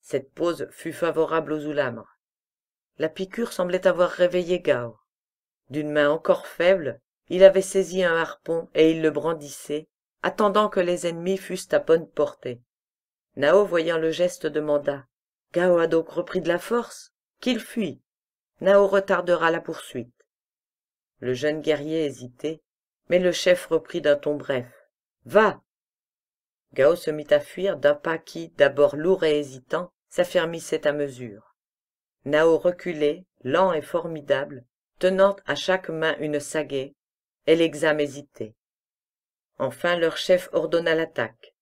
cette pause fut favorable aux la piqûre semblait avoir réveillé gao d'une main encore faible il avait saisi un harpon et il le brandissait attendant que les ennemis fussent à bonne portée nao voyant le geste demanda gao a donc repris de la force qu'il fuit nao retardera la poursuite le jeune guerrier hésitait mais le chef reprit d'un ton bref va gao se mit à fuir d'un pas qui d'abord lourd et hésitant s'affermissait à mesure nao reculait lent et formidable tenant à chaque main une sagaie et l'examen hésitait enfin leur chef ordonna l'attaque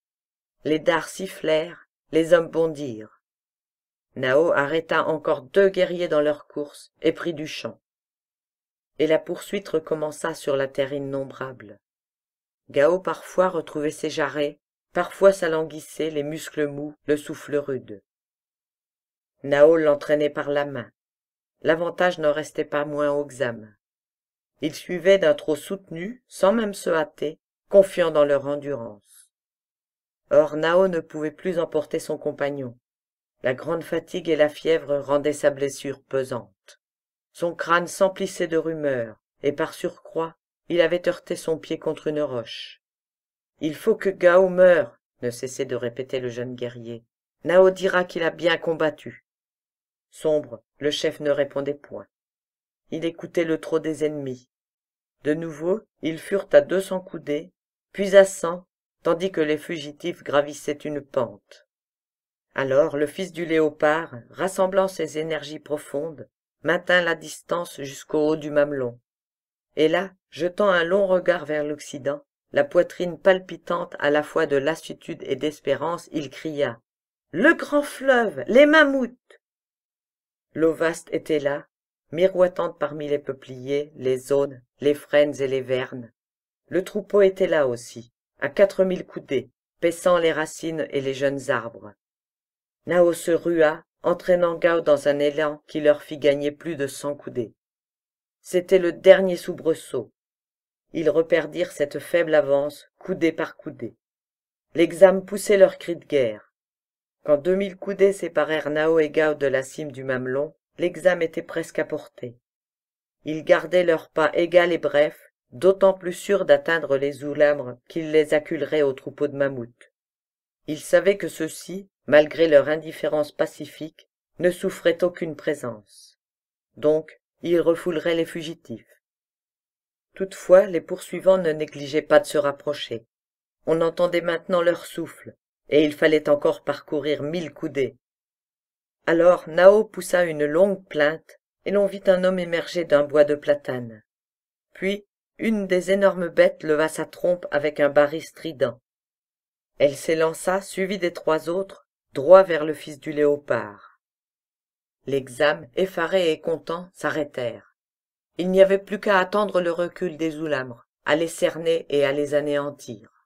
les dards sifflèrent les hommes bondirent nao arrêta encore deux guerriers dans leur course et prit du champ et la poursuite recommença sur la terre innombrable gao parfois retrouvait ses jarrets parfois s'alanguissait les muscles mous le souffle rude Nao l'entraînait par la main. L'avantage n'en restait pas moins aux xam. Ils suivaient d'un trot soutenu, sans même se hâter, confiant dans leur endurance. Or Nao ne pouvait plus emporter son compagnon. La grande fatigue et la fièvre rendaient sa blessure pesante. Son crâne s'emplissait de rumeurs, et par surcroît, il avait heurté son pied contre une roche. Il faut que Gao meure, ne cessait de répéter le jeune guerrier. Nao dira qu'il a bien combattu sombre le chef ne répondait point il écoutait le trot des ennemis de nouveau ils furent à deux cents coudées puis à cent tandis que les fugitifs gravissaient une pente alors le fils du léopard rassemblant ses énergies profondes maintint la distance jusqu'au haut du mamelon et là jetant un long regard vers l'occident la poitrine palpitante à la fois de lassitude et d'espérance il cria le grand fleuve les mammouths l'eau vaste était là miroitante parmi les peupliers les aunes les frênes et les vernes le troupeau était là aussi à quatre mille coudées paissant les racines et les jeunes arbres nao se rua entraînant gao dans un élan qui leur fit gagner plus de cent coudées c'était le dernier soubresaut ils reperdirent cette faible avance coudée par coudée L'exame poussait leur leurs cris de guerre quand deux mille coudées séparèrent Nao et Gao de la cime du Mamelon, l'examen était presque à portée. Ils gardaient leur pas égal et bref, d'autant plus sûrs d'atteindre les oulamres qu'ils les acculeraient au troupeau de mammouths. Ils savaient que ceux-ci, malgré leur indifférence pacifique, ne souffraient aucune présence. Donc, ils refouleraient les fugitifs. Toutefois, les poursuivants ne négligeaient pas de se rapprocher. On entendait maintenant leur souffle, et il fallait encore parcourir mille coudées. Alors Nao poussa une longue plainte, et l'on vit un homme émerger d'un bois de platane. Puis une des énormes bêtes leva sa trompe avec un baril strident. Elle s'élança, suivie des trois autres, droit vers le fils du léopard. L'exame effaré et content s'arrêtèrent. Il n'y avait plus qu'à attendre le recul des Oulamres, à les cerner et à les anéantir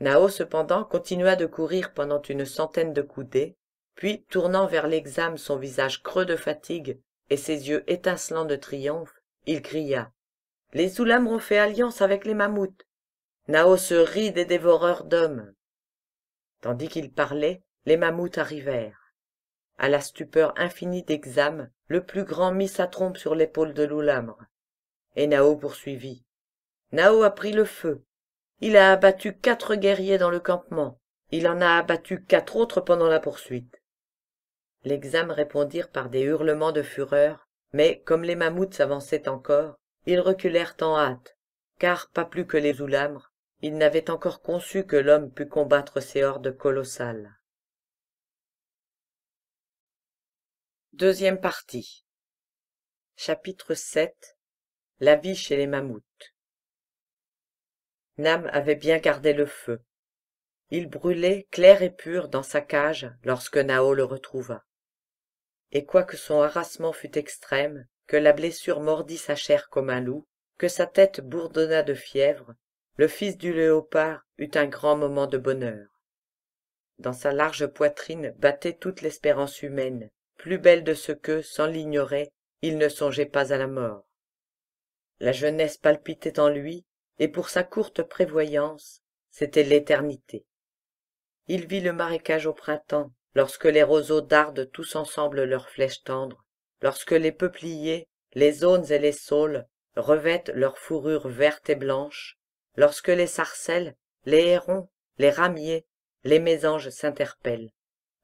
nao cependant continua de courir pendant une centaine de coudées puis tournant vers l'exame son visage creux de fatigue et ses yeux étincelants de triomphe il cria les Oulamres ont fait alliance avec les mammouths nao se rit des dévoreurs d'hommes tandis qu'il parlait les mammouths arrivèrent à la stupeur infinie d'exame, le plus grand mit sa trompe sur l'épaule de l'Oulamre, et nao poursuivit nao a pris le feu il a abattu quatre guerriers dans le campement. Il en a abattu quatre autres pendant la poursuite. Les répondirent par des hurlements de fureur, mais comme les mammouths avançaient encore, ils reculèrent en hâte, car pas plus que les Oulamres, ils n'avaient encore conçu que l'homme pût combattre ces hordes colossales. Deuxième partie Chapitre 7 La vie chez les mammouths nam avait bien gardé le feu il brûlait clair et pur dans sa cage lorsque nao le retrouva et quoique son harassement fût extrême que la blessure mordît sa chair comme un loup que sa tête bourdonna de fièvre le fils du léopard eut un grand moment de bonheur dans sa large poitrine battait toute l'espérance humaine plus belle de ce que sans l'ignorer il ne songeait pas à la mort la jeunesse palpitait en lui et pour sa courte prévoyance c'était l'éternité il vit le marécage au printemps lorsque les roseaux dardent tous ensemble leurs flèches tendres lorsque les peupliers les zones et les saules revêtent leur fourrures verte et blanche lorsque les sarcelles les hérons les ramiers les mésanges s'interpellent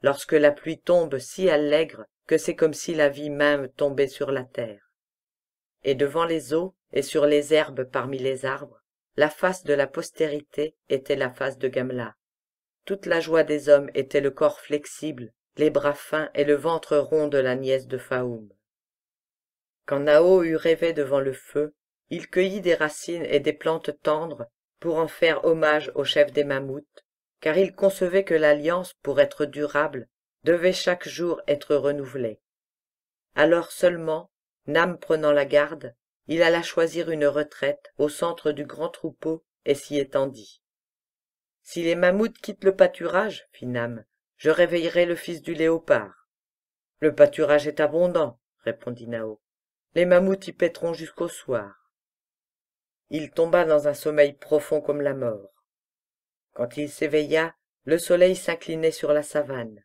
lorsque la pluie tombe si allègre que c'est comme si la vie même tombait sur la terre et devant les eaux et sur les herbes parmi les arbres la face de la postérité était la face de Gamla. Toute la joie des hommes était le corps flexible, les bras fins et le ventre rond de la nièce de Faoum. Quand Nao eut rêvé devant le feu, il cueillit des racines et des plantes tendres pour en faire hommage au chef des mammouths, car il concevait que l'alliance, pour être durable, devait chaque jour être renouvelée. Alors seulement, Nam prenant la garde, il alla choisir une retraite au centre du grand troupeau et s'y étendit si les mammouths quittent le pâturage fit nam je réveillerai le fils du léopard le pâturage est abondant répondit nao les mammouths y paîtront jusqu'au soir il tomba dans un sommeil profond comme la mort quand il s'éveilla le soleil s'inclinait sur la savane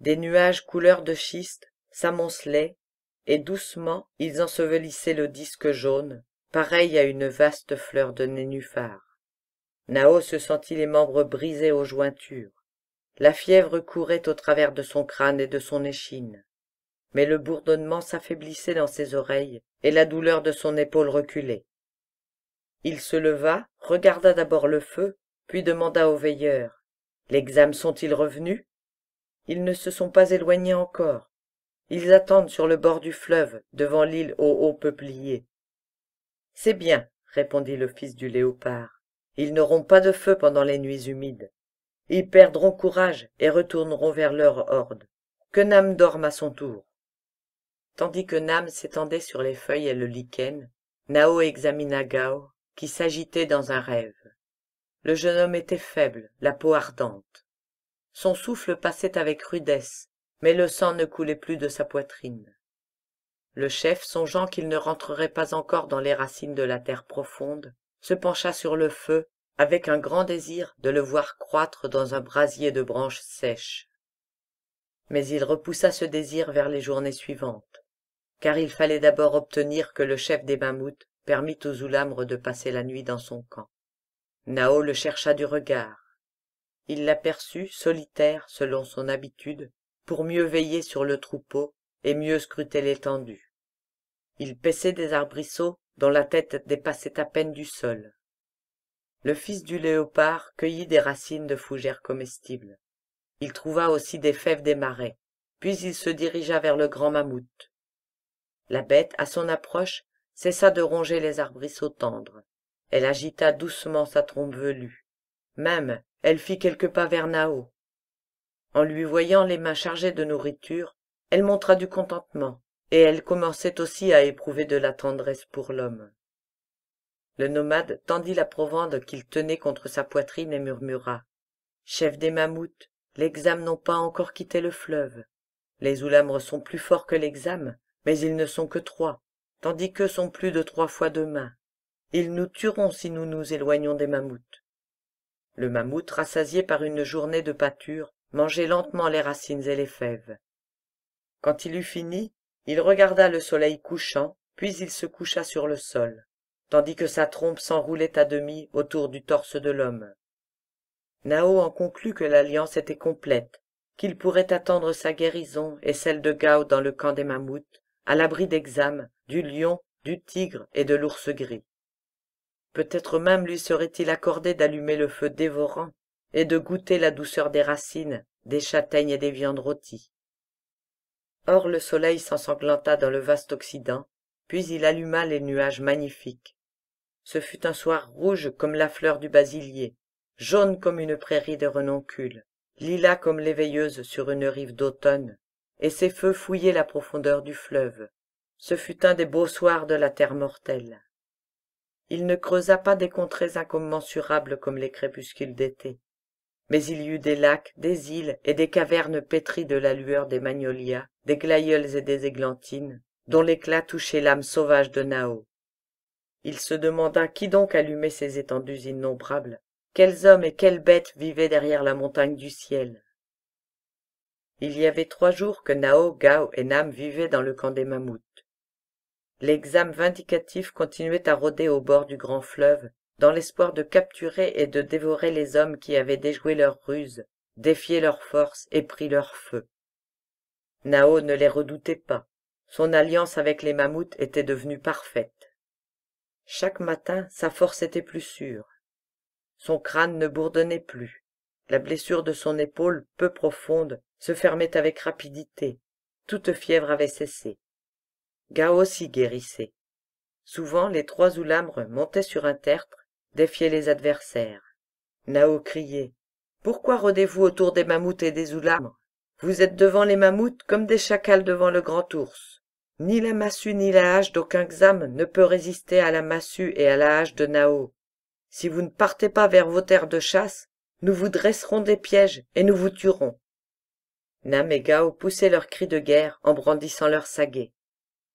des nuages couleur de schiste s'amoncelaient et doucement ils ensevelissaient le disque jaune, pareil à une vaste fleur de nénuphar. Nao se sentit les membres brisés aux jointures. La fièvre courait au travers de son crâne et de son échine. Mais le bourdonnement s'affaiblissait dans ses oreilles et la douleur de son épaule reculait. Il se leva, regarda d'abord le feu, puis demanda au veilleur, « Les sont-ils revenus Ils ne se sont pas éloignés encore. Ils attendent sur le bord du fleuve, devant l'île aux hauts peupliers. C'est bien, répondit le fils du léopard. Ils n'auront pas de feu pendant les nuits humides. Ils perdront courage et retourneront vers leur horde. Que Nam dorme à son tour. Tandis que Nam s'étendait sur les feuilles et le lichen, Nao examina Gao, qui s'agitait dans un rêve. Le jeune homme était faible, la peau ardente. Son souffle passait avec rudesse, mais le sang ne coulait plus de sa poitrine le chef songeant qu'il ne rentrerait pas encore dans les racines de la terre profonde se pencha sur le feu avec un grand désir de le voir croître dans un brasier de branches sèches mais il repoussa ce désir vers les journées suivantes car il fallait d'abord obtenir que le chef des mammouths permît aux oulamres de passer la nuit dans son camp nao le chercha du regard il l'aperçut solitaire selon son habitude pour mieux veiller sur le troupeau et mieux scruter l'étendue il paissait des arbrisseaux dont la tête dépassait à peine du sol le fils du léopard cueillit des racines de fougères comestibles il trouva aussi des fèves des marais puis il se dirigea vers le grand mammouth la bête à son approche cessa de ronger les arbrisseaux tendres elle agita doucement sa trompe velue même elle fit quelques pas vers nao en lui voyant les mains chargées de nourriture elle montra du contentement et elle commençait aussi à éprouver de la tendresse pour l'homme le nomade tendit la provende qu'il tenait contre sa poitrine et murmura chef des mammouths l'examen n'ont pas encore quitté le fleuve les oulamres sont plus forts que l'examen mais ils ne sont que trois tandis qu'eux sont plus de trois fois mains. ils nous tueront si nous nous éloignons des mammouths le mammouth rassasié par une journée de pâture mangeait lentement les racines et les fèves quand il eut fini il regarda le soleil couchant puis il se coucha sur le sol tandis que sa trompe s'enroulait à demi autour du torse de l'homme nao en conclut que l'alliance était complète qu'il pourrait attendre sa guérison et celle de gao dans le camp des mammouths à l'abri d'examen du lion du tigre et de l'ours gris peut-être même lui serait-il accordé d'allumer le feu dévorant et de goûter la douceur des racines des châtaignes et des viandes rôties or le soleil s'ensanglanta dans le vaste occident puis il alluma les nuages magnifiques ce fut un soir rouge comme la fleur du basilier jaune comme une prairie de renoncules lilas comme l'éveilleuse sur une rive d'automne et ses feux fouillaient la profondeur du fleuve ce fut un des beaux soirs de la terre mortelle il ne creusa pas des contrées incommensurables comme les crépuscules d'été mais il y eut des lacs, des îles et des cavernes pétries de la lueur des magnolias, des glaïeuls et des églantines, dont l'éclat touchait l'âme sauvage de Nao. Il se demanda qui donc allumait ces étendues innombrables, quels hommes et quelles bêtes vivaient derrière la montagne du ciel. Il y avait trois jours que Nao, Gao et Nam vivaient dans le camp des mammouths. L'examen vindicatif continuait à rôder au bord du grand fleuve, dans l'espoir de capturer et de dévorer les hommes qui avaient déjoué leurs ruses, défié leurs forces et pris leur feu. Nao ne les redoutait pas. Son alliance avec les mammouths était devenue parfaite. Chaque matin, sa force était plus sûre. Son crâne ne bourdonnait plus. La blessure de son épaule, peu profonde, se fermait avec rapidité. Toute fièvre avait cessé. Gao s'y guérissait. Souvent, les trois oulamres montaient sur un tertre défier les adversaires. Nao criait Pourquoi rôdez-vous autour des mammouths et des oulams Vous êtes devant les mammouths comme des chacals devant le grand ours. Ni la massue ni la hache d'aucun xam ne peut résister à la massue et à la hache de Nao. Si vous ne partez pas vers vos terres de chasse, nous vous dresserons des pièges et nous vous tuerons. Nam et Gao poussaient leurs cris de guerre en brandissant leurs saguets.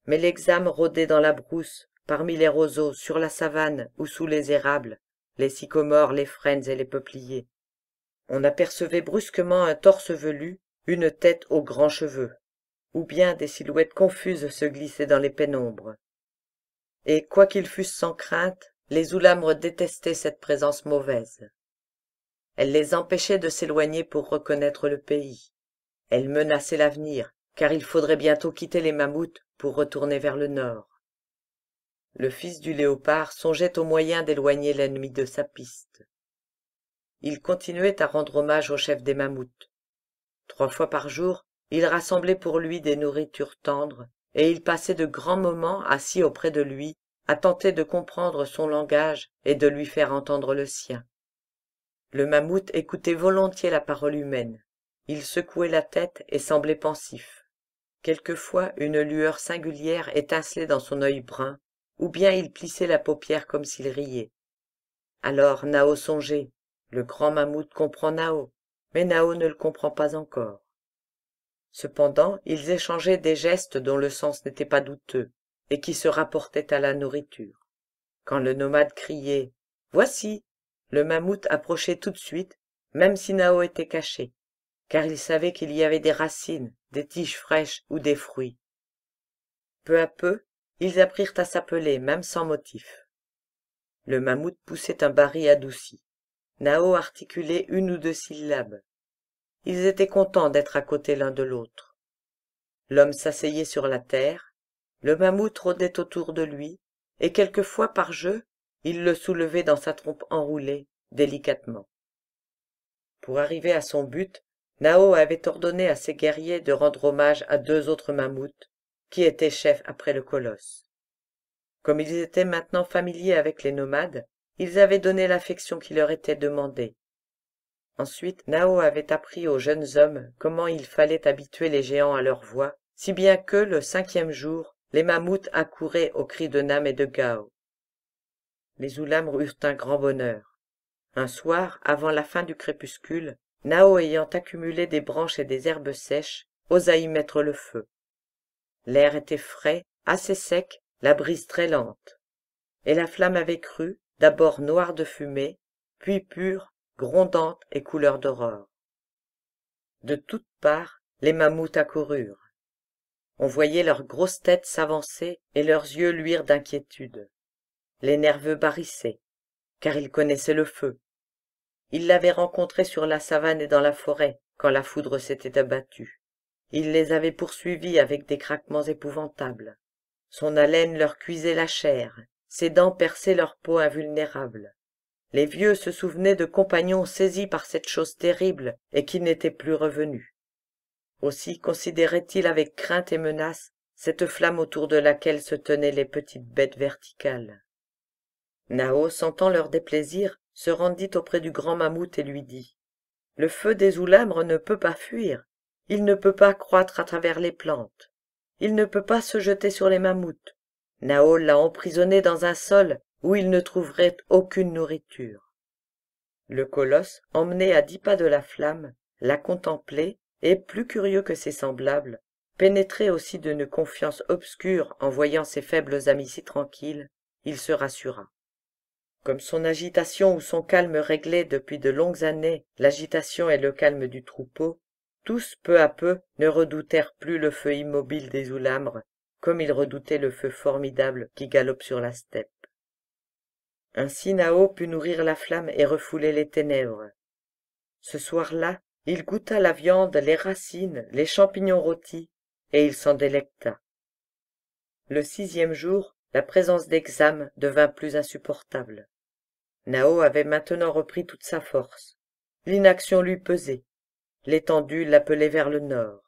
Mais l'examen rôdait dans la brousse, parmi les roseaux sur la savane ou sous les érables les sycomores les frênes et les peupliers on apercevait brusquement un torse velu une tête aux grands cheveux ou bien des silhouettes confuses se glissaient dans les pénombres et quoiqu'ils fussent sans crainte les oulamres détestaient cette présence mauvaise elle les empêchait de s'éloigner pour reconnaître le pays elle menaçaient l'avenir car il faudrait bientôt quitter les mammouths pour retourner vers le nord le fils du léopard songeait au moyen d'éloigner l'ennemi de sa piste il continuait à rendre hommage au chef des mammouths trois fois par jour il rassemblait pour lui des nourritures tendres et il passait de grands moments assis auprès de lui à tenter de comprendre son langage et de lui faire entendre le sien le mammouth écoutait volontiers la parole humaine il secouait la tête et semblait pensif quelquefois une lueur singulière étincelait dans son œil brun ou bien il plissait la paupière comme s'il riait. Alors Nao songeait. Le grand mammouth comprend Nao, mais Nao ne le comprend pas encore. Cependant, ils échangeaient des gestes dont le sens n'était pas douteux et qui se rapportaient à la nourriture. Quand le nomade criait « Voici !» le mammouth approchait tout de suite, même si Nao était caché, car il savait qu'il y avait des racines, des tiges fraîches ou des fruits. Peu à peu, ils apprirent à s'appeler même sans motif le mammouth poussait un baril adouci nao articulait une ou deux syllabes ils étaient contents d'être à côté l'un de l'autre l'homme s'asseyait sur la terre le mammouth rôdait autour de lui et quelquefois par jeu il le soulevait dans sa trompe enroulée délicatement pour arriver à son but nao avait ordonné à ses guerriers de rendre hommage à deux autres mammouths qui était chef après le colosse. Comme ils étaient maintenant familiers avec les nomades, ils avaient donné l'affection qui leur était demandée. Ensuite, Nao avait appris aux jeunes hommes comment il fallait habituer les géants à leur voix, si bien que, le cinquième jour, les mammouths accouraient aux cris de Nam et de Gao. Les Oulam eurent un grand bonheur. Un soir, avant la fin du crépuscule, Nao ayant accumulé des branches et des herbes sèches, osa y mettre le feu l'air était frais assez sec la brise très lente et la flamme avait cru, d'abord noire de fumée puis pure grondante et couleur d'aurore de toutes parts les mammouths accoururent on voyait leurs grosses têtes s'avancer et leurs yeux luire d'inquiétude les nerveux barrissaient car ils connaissaient le feu ils l'avaient rencontré sur la savane et dans la forêt quand la foudre s'était abattue il les avait poursuivis avec des craquements épouvantables. Son haleine leur cuisait la chair, ses dents perçaient leur peau invulnérable. Les vieux se souvenaient de compagnons saisis par cette chose terrible et qui n'étaient plus revenus. Aussi considérait-il avec crainte et menace cette flamme autour de laquelle se tenaient les petites bêtes verticales. Nao, sentant leur déplaisir, se rendit auprès du grand mammouth et lui dit « Le feu des oulambres ne peut pas fuir. Il ne peut pas croître à travers les plantes. Il ne peut pas se jeter sur les mammouths. Nao l'a emprisonné dans un sol où il ne trouverait aucune nourriture. Le colosse, emmené à dix pas de la flamme, la contemplé, et, plus curieux que ses semblables, pénétré aussi d'une confiance obscure en voyant ses faibles amis si tranquilles, il se rassura. Comme son agitation ou son calme réglaient depuis de longues années l'agitation et le calme du troupeau, tous peu à peu ne redoutèrent plus le feu immobile des oulamres comme ils redoutaient le feu formidable qui galope sur la steppe ainsi nao put nourrir la flamme et refouler les ténèbres ce soir-là il goûta la viande les racines les champignons rôtis et il s'en délecta le sixième jour la présence d'Exam devint plus insupportable nao avait maintenant repris toute sa force l'inaction lui pesait l'étendue l'appelait vers le nord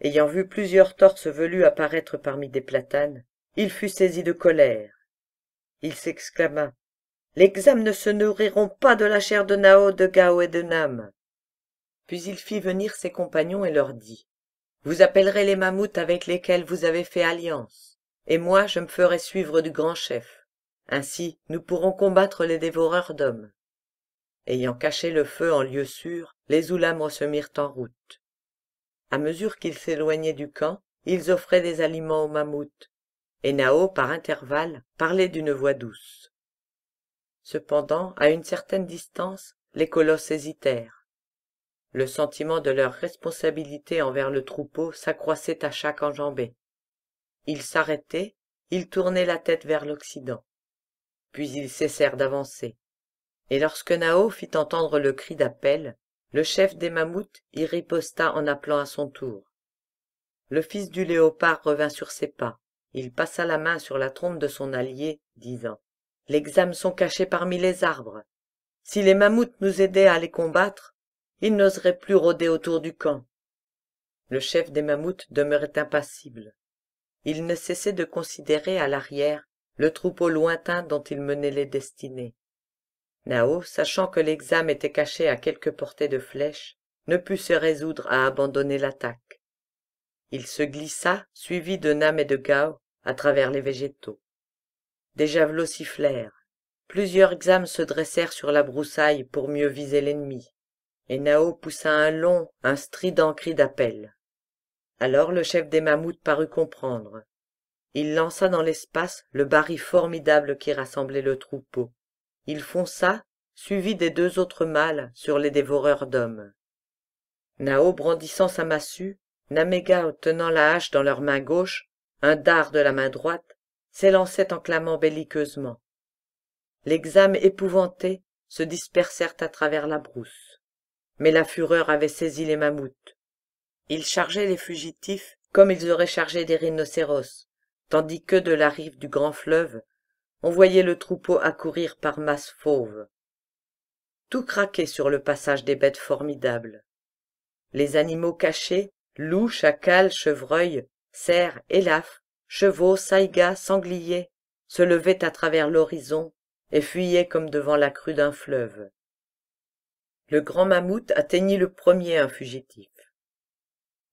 ayant vu plusieurs torses velus apparaître parmi des platanes il fut saisi de colère il s'exclama les ne se nourriront pas de la chair de nao de gao et de nam puis il fit venir ses compagnons et leur dit vous appellerez les mammouths avec lesquels vous avez fait alliance et moi je me ferai suivre du grand chef ainsi nous pourrons combattre les dévoreurs d'hommes ayant caché le feu en lieu sûr les oulamres se mirent en route à mesure qu'ils s'éloignaient du camp ils offraient des aliments aux mammouths et nao par intervalles parlait d'une voix douce cependant à une certaine distance les colosses hésitèrent le sentiment de leur responsabilité envers le troupeau s'accroissait à chaque enjambée ils s'arrêtaient ils tournaient la tête vers l'occident puis ils cessèrent d'avancer et lorsque nao fit entendre le cri d'appel le chef des mammouths y riposta en appelant à son tour le fils du léopard revint sur ses pas il passa la main sur la trompe de son allié disant les sont cachés parmi les arbres si les mammouths nous aidaient à les combattre ils n'oseraient plus rôder autour du camp le chef des mammouths demeurait impassible il ne cessait de considérer à l'arrière le troupeau lointain dont il menait les destinées nao sachant que l'examen était caché à quelques portées de flèche ne put se résoudre à abandonner l'attaque il se glissa suivi de nam et de gao à travers les végétaux des javelots sifflèrent plusieurs exames se dressèrent sur la broussaille pour mieux viser l'ennemi et nao poussa un long un strident cri d'appel alors le chef des mammouths parut comprendre il lança dans l'espace le baril formidable qui rassemblait le troupeau il fonça suivi des deux autres mâles sur les dévoreurs d'hommes nao brandissant sa massue naméga tenant la hache dans leur main gauche un dard de la main droite s'élançait en clamant belliqueusement les épouvanté se dispersèrent à travers la brousse mais la fureur avait saisi les mammouths ils chargeaient les fugitifs comme ils auraient chargé des rhinocéros tandis que de la rive du grand fleuve on voyait le troupeau accourir par masses fauves. Tout craquait sur le passage des bêtes formidables. Les animaux cachés, loups, chacals, chevreuils, cerfs, élafes, chevaux, saïgas, sangliers, se levaient à travers l'horizon et fuyaient comme devant la crue d'un fleuve. Le grand mammouth atteignit le premier un fugitif.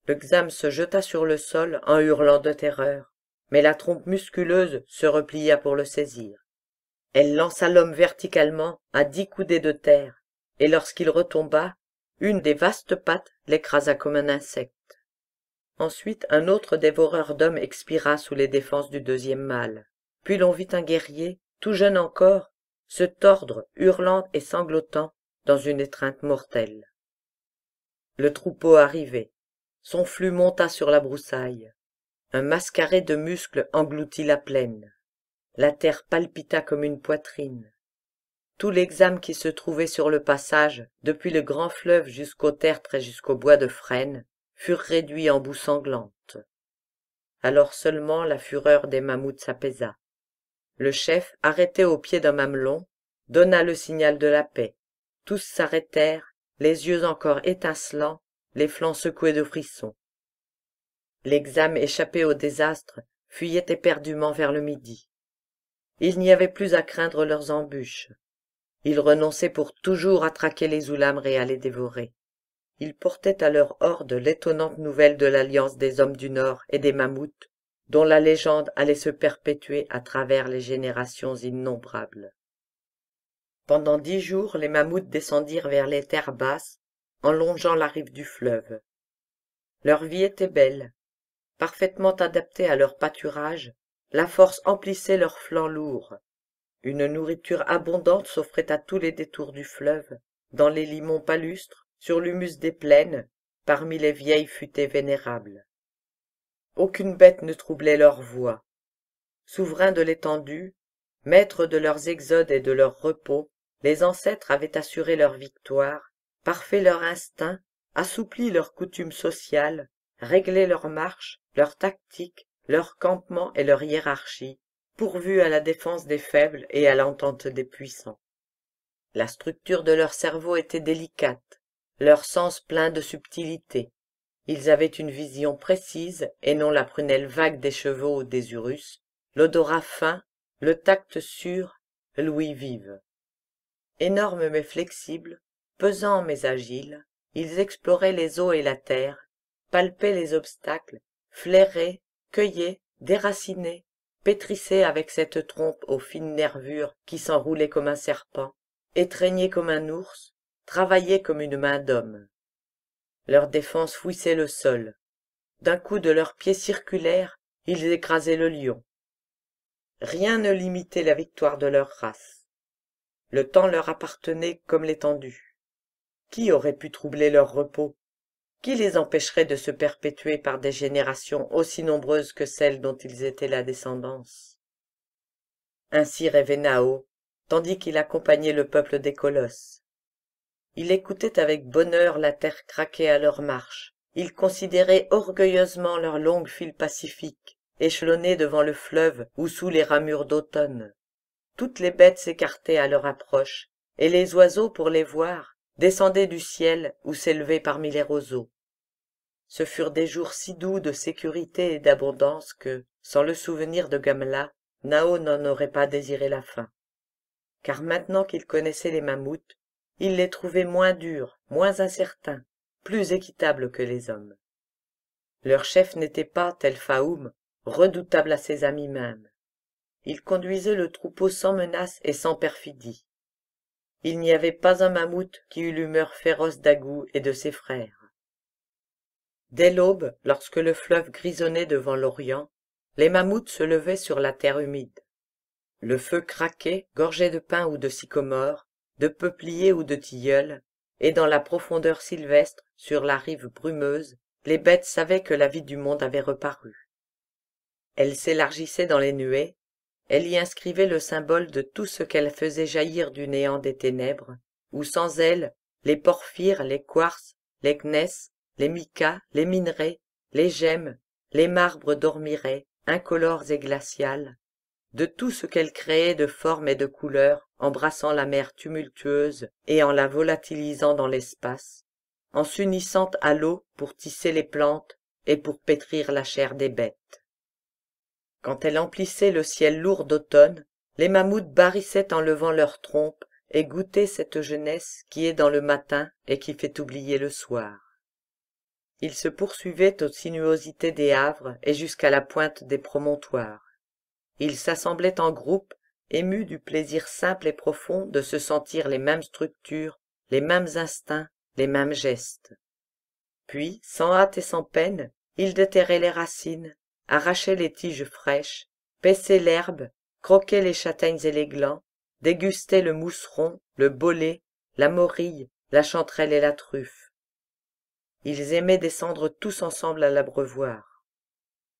Le xam se jeta sur le sol en hurlant de terreur mais la trompe musculeuse se replia pour le saisir. Elle lança l'homme verticalement à dix coudées de terre, et lorsqu'il retomba, une des vastes pattes l'écrasa comme un insecte. Ensuite, un autre dévoreur d'hommes expira sous les défenses du deuxième mâle. Puis l'on vit un guerrier, tout jeune encore, se tordre, hurlant et sanglotant, dans une étreinte mortelle. Le troupeau arrivait. Son flux monta sur la broussaille un mascaré de muscles engloutit la plaine la terre palpita comme une poitrine tout l'examen qui se trouvait sur le passage depuis le grand fleuve jusqu'au tertre et jusqu'au bois de frêne, furent réduits en boue sanglante alors seulement la fureur des mammouths s'apaisa le chef arrêté au pied d'un mamelon donna le signal de la paix tous s'arrêtèrent les yeux encore étincelants les flancs secoués de frissons l'examen échappé au désastre fuyait éperdument vers le midi il n'y avait plus à craindre leurs embûches ils renonçaient pour toujours à traquer les Oulamres et à les dévorer ils portaient à leur horde l'étonnante nouvelle de l'alliance des hommes du nord et des mammouths dont la légende allait se perpétuer à travers les générations innombrables pendant dix jours les mammouths descendirent vers les terres basses en longeant la rive du fleuve leur vie était belle parfaitement adaptées à leur pâturage la force emplissait leurs flancs lourds une nourriture abondante s'offrait à tous les détours du fleuve dans les limons palustres sur l'humus des plaines parmi les vieilles futaies vénérables aucune bête ne troublait leur voie souverains de l'étendue maîtres de leurs exodes et de leurs repos les ancêtres avaient assuré leur victoire parfait leur instinct assoupli leurs coutumes sociales réglé leur marche leur tactique leur campement et leur hiérarchie pourvus à la défense des faibles et à l'entente des puissants la structure de leur cerveau était délicate leur sens plein de subtilité ils avaient une vision précise et non la prunelle vague des chevaux ou des urus l'odorat fin le tact sûr l'ouïe vive énormes mais flexibles pesants mais agiles ils exploraient les eaux et la terre palpaient les obstacles Flairés, cueillés, déracinés, pétrissés avec cette trompe aux fines nervures qui s'enroulait comme un serpent étreignés comme un ours travaillaient comme une main d'homme Leur défense fouissait le sol d'un coup de leurs pieds circulaires ils écrasaient le lion rien ne limitait la victoire de leur race le temps leur appartenait comme l'étendue qui aurait pu troubler leur repos qui les empêcherait de se perpétuer par des générations aussi nombreuses que celles dont ils étaient la descendance ainsi rêvait nao tandis qu'il accompagnait le peuple des colosses il écoutait avec bonheur la terre craquer à leur marche il considérait orgueilleusement leur longue file pacifique, échelonnée devant le fleuve ou sous les ramures d'automne toutes les bêtes s'écartaient à leur approche et les oiseaux pour les voir descendait du ciel ou s'élevait parmi les roseaux ce furent des jours si doux de sécurité et d'abondance que sans le souvenir de Gamla, nao n'en aurait pas désiré la fin car maintenant qu'il connaissait les mammouths il les trouvait moins durs moins incertains plus équitables que les hommes leur chef n'était pas tel faoum redoutable à ses amis mêmes il conduisait le troupeau sans menace et sans perfidie il n'y avait pas un mammouth qui eût l'humeur féroce d'agou et de ses frères dès l'aube lorsque le fleuve grisonnait devant l'orient les mammouths se levaient sur la terre humide le feu craquait gorgé de pins ou de sycomores de peupliers ou de tilleuls et dans la profondeur sylvestre sur la rive brumeuse les bêtes savaient que la vie du monde avait reparu elle s'élargissait dans les nuées elle y inscrivait le symbole de tout ce qu'elle faisait jaillir du néant des ténèbres, où sans elle, les porphyres, les quartz, les gneiss, les micas, les minerais, les gemmes, les marbres dormiraient, incolores et glaciales, de tout ce qu'elle créait de forme et de couleur, embrassant la mer tumultueuse et en la volatilisant dans l'espace, en s'unissant à l'eau pour tisser les plantes et pour pétrir la chair des bêtes quand elle emplissait le ciel lourd d'automne les mammouths barrissaient en levant leurs trompes et goûtaient cette jeunesse qui est dans le matin et qui fait oublier le soir ils se poursuivaient aux sinuosités des havres et jusqu'à la pointe des promontoires ils s'assemblaient en groupe, émus du plaisir simple et profond de se sentir les mêmes structures les mêmes instincts les mêmes gestes puis sans hâte et sans peine ils déterraient les racines Arrachaient les tiges fraîches paissaient l'herbe croquaient les châtaignes et les glands dégustaient le mousseron le bolet, la morille la chanterelle et la truffe ils aimaient descendre tous ensemble à l'abreuvoir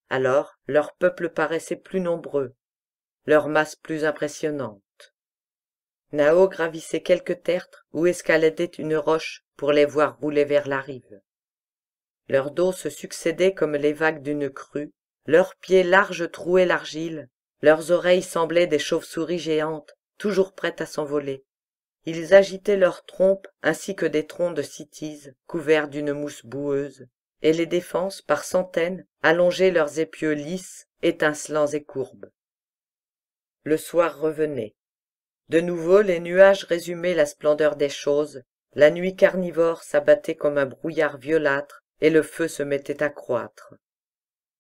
alors leur peuple paraissait plus nombreux leur masse plus impressionnante nao gravissait quelques tertres ou escaladait une roche pour les voir rouler vers la rive Leurs dos se succédait comme les vagues d'une crue leurs pieds larges trouaient l'argile leurs oreilles semblaient des chauves-souris géantes toujours prêtes à s'envoler ils agitaient leurs trompes ainsi que des troncs de cytises couverts d'une mousse boueuse et les défenses par centaines allongeaient leurs épieux lisses étincelants et courbes le soir revenait de nouveau les nuages résumaient la splendeur des choses la nuit carnivore s'abattait comme un brouillard violâtre et le feu se mettait à croître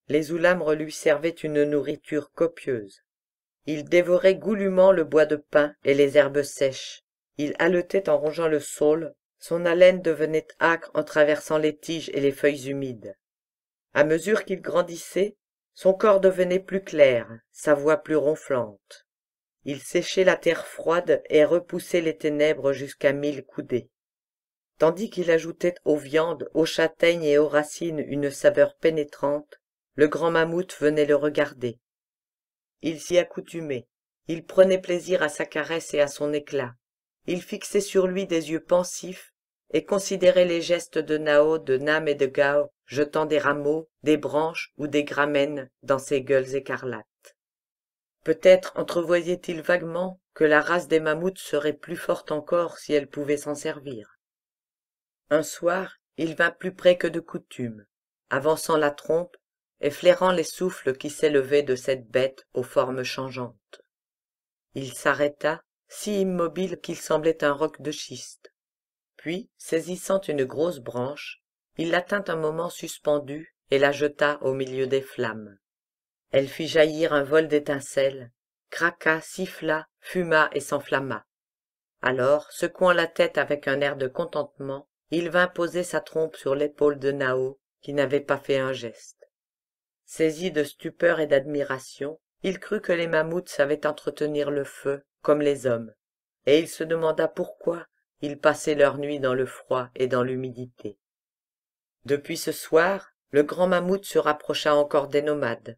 les oulamres lui servaient une nourriture copieuse il dévorait goulûment le bois de pin et les herbes sèches il haletait en rongeant le saule son haleine devenait âcre en traversant les tiges et les feuilles humides à mesure qu'il grandissait son corps devenait plus clair sa voix plus ronflante il séchait la terre froide et repoussait les ténèbres jusqu'à mille coudées tandis qu'il ajoutait aux viandes aux châtaignes et aux racines une saveur pénétrante le grand mammouth venait le regarder il s'y accoutumait il prenait plaisir à sa caresse et à son éclat il fixait sur lui des yeux pensifs et considérait les gestes de nao de nam et de gao jetant des rameaux des branches ou des gramènes dans ses gueules écarlates peut-être entrevoyait il vaguement que la race des mammouths serait plus forte encore si elle pouvait s'en servir un soir il vint plus près que de coutume avançant la trompe flairant les souffles qui s'élevaient de cette bête aux formes changeantes il s'arrêta si immobile qu'il semblait un roc de schiste puis saisissant une grosse branche il la tint un moment suspendue et la jeta au milieu des flammes elle fit jaillir un vol d'étincelles craqua siffla fuma et s'enflamma alors secouant la tête avec un air de contentement il vint poser sa trompe sur l'épaule de nao qui n'avait pas fait un geste saisi de stupeur et d'admiration il crut que les mammouths savaient entretenir le feu comme les hommes et il se demanda pourquoi ils passaient leur nuit dans le froid et dans l'humidité depuis ce soir le grand mammouth se rapprocha encore des nomades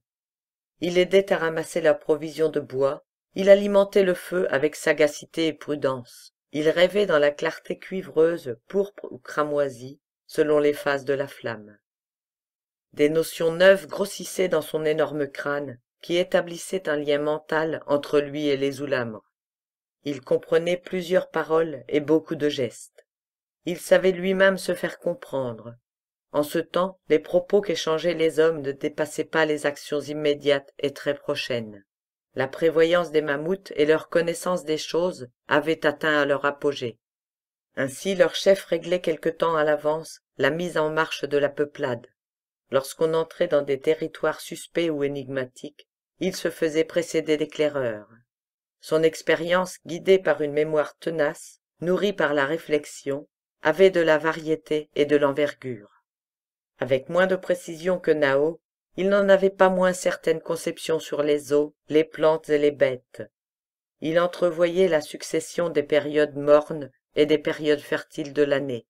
il aidait à ramasser la provision de bois il alimentait le feu avec sagacité et prudence il rêvait dans la clarté cuivreuse pourpre ou cramoisie selon les phases de la flamme des notions neuves grossissaient dans son énorme crâne qui établissait un lien mental entre lui et les oulams il comprenait plusieurs paroles et beaucoup de gestes il savait lui-même se faire comprendre en ce temps les propos qu'échangeaient les hommes ne dépassaient pas les actions immédiates et très prochaines la prévoyance des mammouths et leur connaissance des choses avaient atteint à leur apogée ainsi leur chef réglait quelque temps à l'avance la mise en marche de la peuplade lorsqu'on entrait dans des territoires suspects ou énigmatiques il se faisait précéder d'éclaireurs son expérience guidée par une mémoire tenace nourrie par la réflexion avait de la variété et de l'envergure avec moins de précision que nao il n'en avait pas moins certaines conceptions sur les eaux les plantes et les bêtes il entrevoyait la succession des périodes mornes et des périodes fertiles de l'année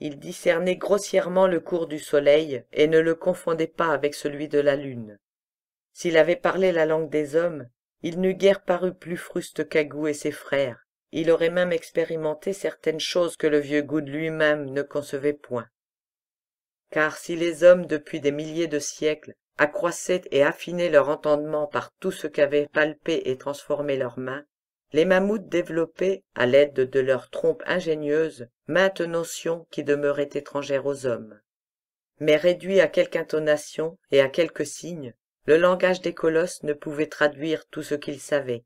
il discernait grossièrement le cours du soleil et ne le confondait pas avec celui de la lune s'il avait parlé la langue des hommes il n'eût guère paru plus fruste qu'agou et ses frères il aurait même expérimenté certaines choses que le vieux Goud lui-même ne concevait point car si les hommes depuis des milliers de siècles accroissaient et affinaient leur entendement par tout ce qu'avaient palpé et transformé leurs mains les mammouths développaient à l'aide de leurs trompes ingénieuses, maintes notions qui demeuraient étrangères aux hommes mais réduits à quelque intonation et à quelques signes le langage des colosses ne pouvait traduire tout ce qu'ils savaient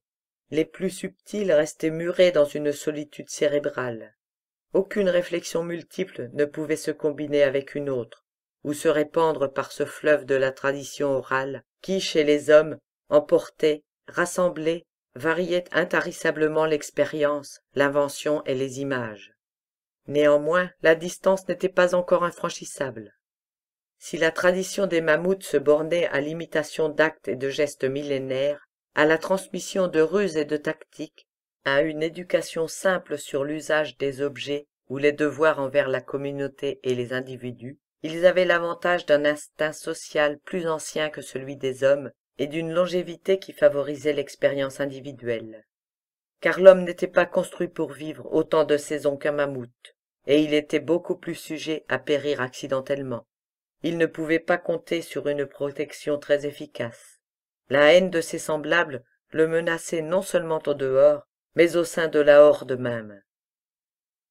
les plus subtils restaient murés dans une solitude cérébrale aucune réflexion multiple ne pouvait se combiner avec une autre ou se répandre par ce fleuve de la tradition orale qui chez les hommes emportait rassemblait Variaient intarissablement l'expérience l'invention et les images néanmoins la distance n'était pas encore infranchissable si la tradition des mammouths se bornait à l'imitation d'actes et de gestes millénaires à la transmission de ruses et de tactiques à une éducation simple sur l'usage des objets ou les devoirs envers la communauté et les individus ils avaient l'avantage d'un instinct social plus ancien que celui des hommes et d'une longévité qui favorisait l'expérience individuelle car l'homme n'était pas construit pour vivre autant de saisons qu'un mammouth et il était beaucoup plus sujet à périr accidentellement il ne pouvait pas compter sur une protection très efficace la haine de ses semblables le menaçait non seulement au dehors mais au sein de la horde même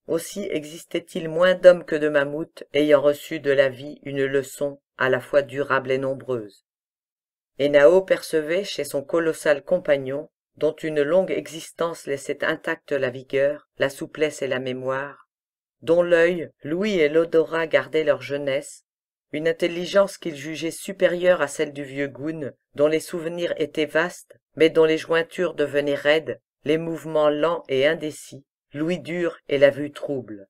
aussi existait-il moins d'hommes que de mammouths ayant reçu de la vie une leçon à la fois durable et nombreuse et nao percevait chez son colossal compagnon dont une longue existence laissait intacte la vigueur la souplesse et la mémoire dont l'œil l'ouïe et l'odorat gardaient leur jeunesse une intelligence qu'il jugeait supérieure à celle du vieux goun dont les souvenirs étaient vastes mais dont les jointures devenaient raides les mouvements lents et indécis l'ouïe dure et la vue trouble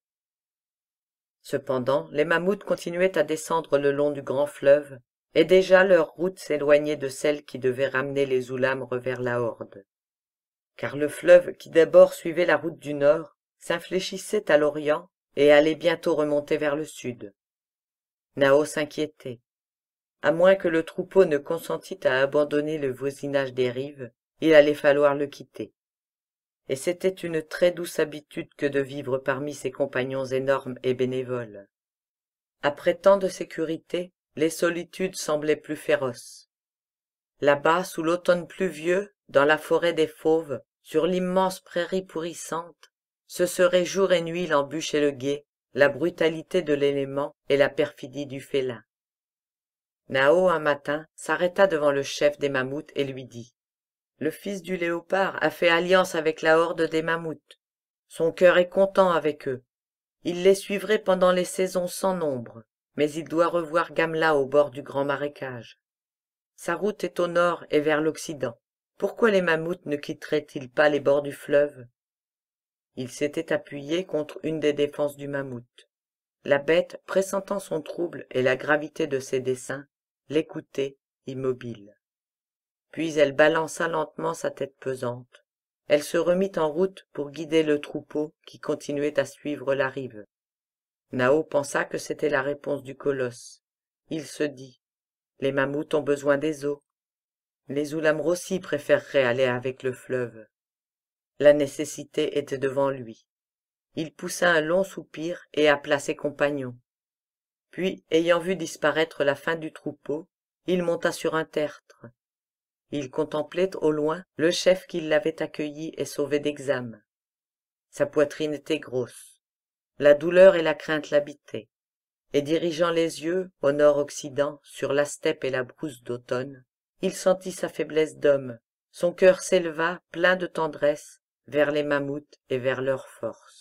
cependant les mammouths continuaient à descendre le long du grand fleuve et déjà leur route s'éloignait de celle qui devait ramener les oulam revers la horde car le fleuve qui d'abord suivait la route du nord s'infléchissait à l'orient et allait bientôt remonter vers le sud nao s'inquiétait à moins que le troupeau ne consentît à abandonner le voisinage des rives il allait falloir le quitter et c'était une très douce habitude que de vivre parmi ses compagnons énormes et bénévoles après tant de sécurité les solitudes semblaient plus féroces là-bas sous l'automne pluvieux dans la forêt des fauves sur l'immense prairie pourrissante ce serait jour et nuit l'embûche et le guet, la brutalité de l'élément et la perfidie du félin nao un matin s'arrêta devant le chef des mammouths et lui dit le fils du léopard a fait alliance avec la horde des mammouths son cœur est content avec eux il les suivrait pendant les saisons sans nombre mais il doit revoir Gamla au bord du grand marécage sa route est au nord et vers l'occident pourquoi les mammouths ne quitteraient ils pas les bords du fleuve il s'était appuyé contre une des défenses du mammouth la bête pressentant son trouble et la gravité de ses desseins l'écoutait immobile puis elle balança lentement sa tête pesante elle se remit en route pour guider le troupeau qui continuait à suivre la rive Nao pensa que c'était la réponse du colosse. Il se dit Les mammouths ont besoin des eaux. Les Oulamrossi préféreraient aller avec le fleuve. La nécessité était devant lui. Il poussa un long soupir et appela ses compagnons. Puis, ayant vu disparaître la fin du troupeau, il monta sur un tertre. Il contemplait au loin le chef qui l'avait accueilli et sauvé d'examen. Sa poitrine était grosse la douleur et la crainte l'habitaient et dirigeant les yeux au nord-occident sur la steppe et la brousse d'automne il sentit sa faiblesse d'homme son cœur s'éleva plein de tendresse vers les mammouths et vers leurs force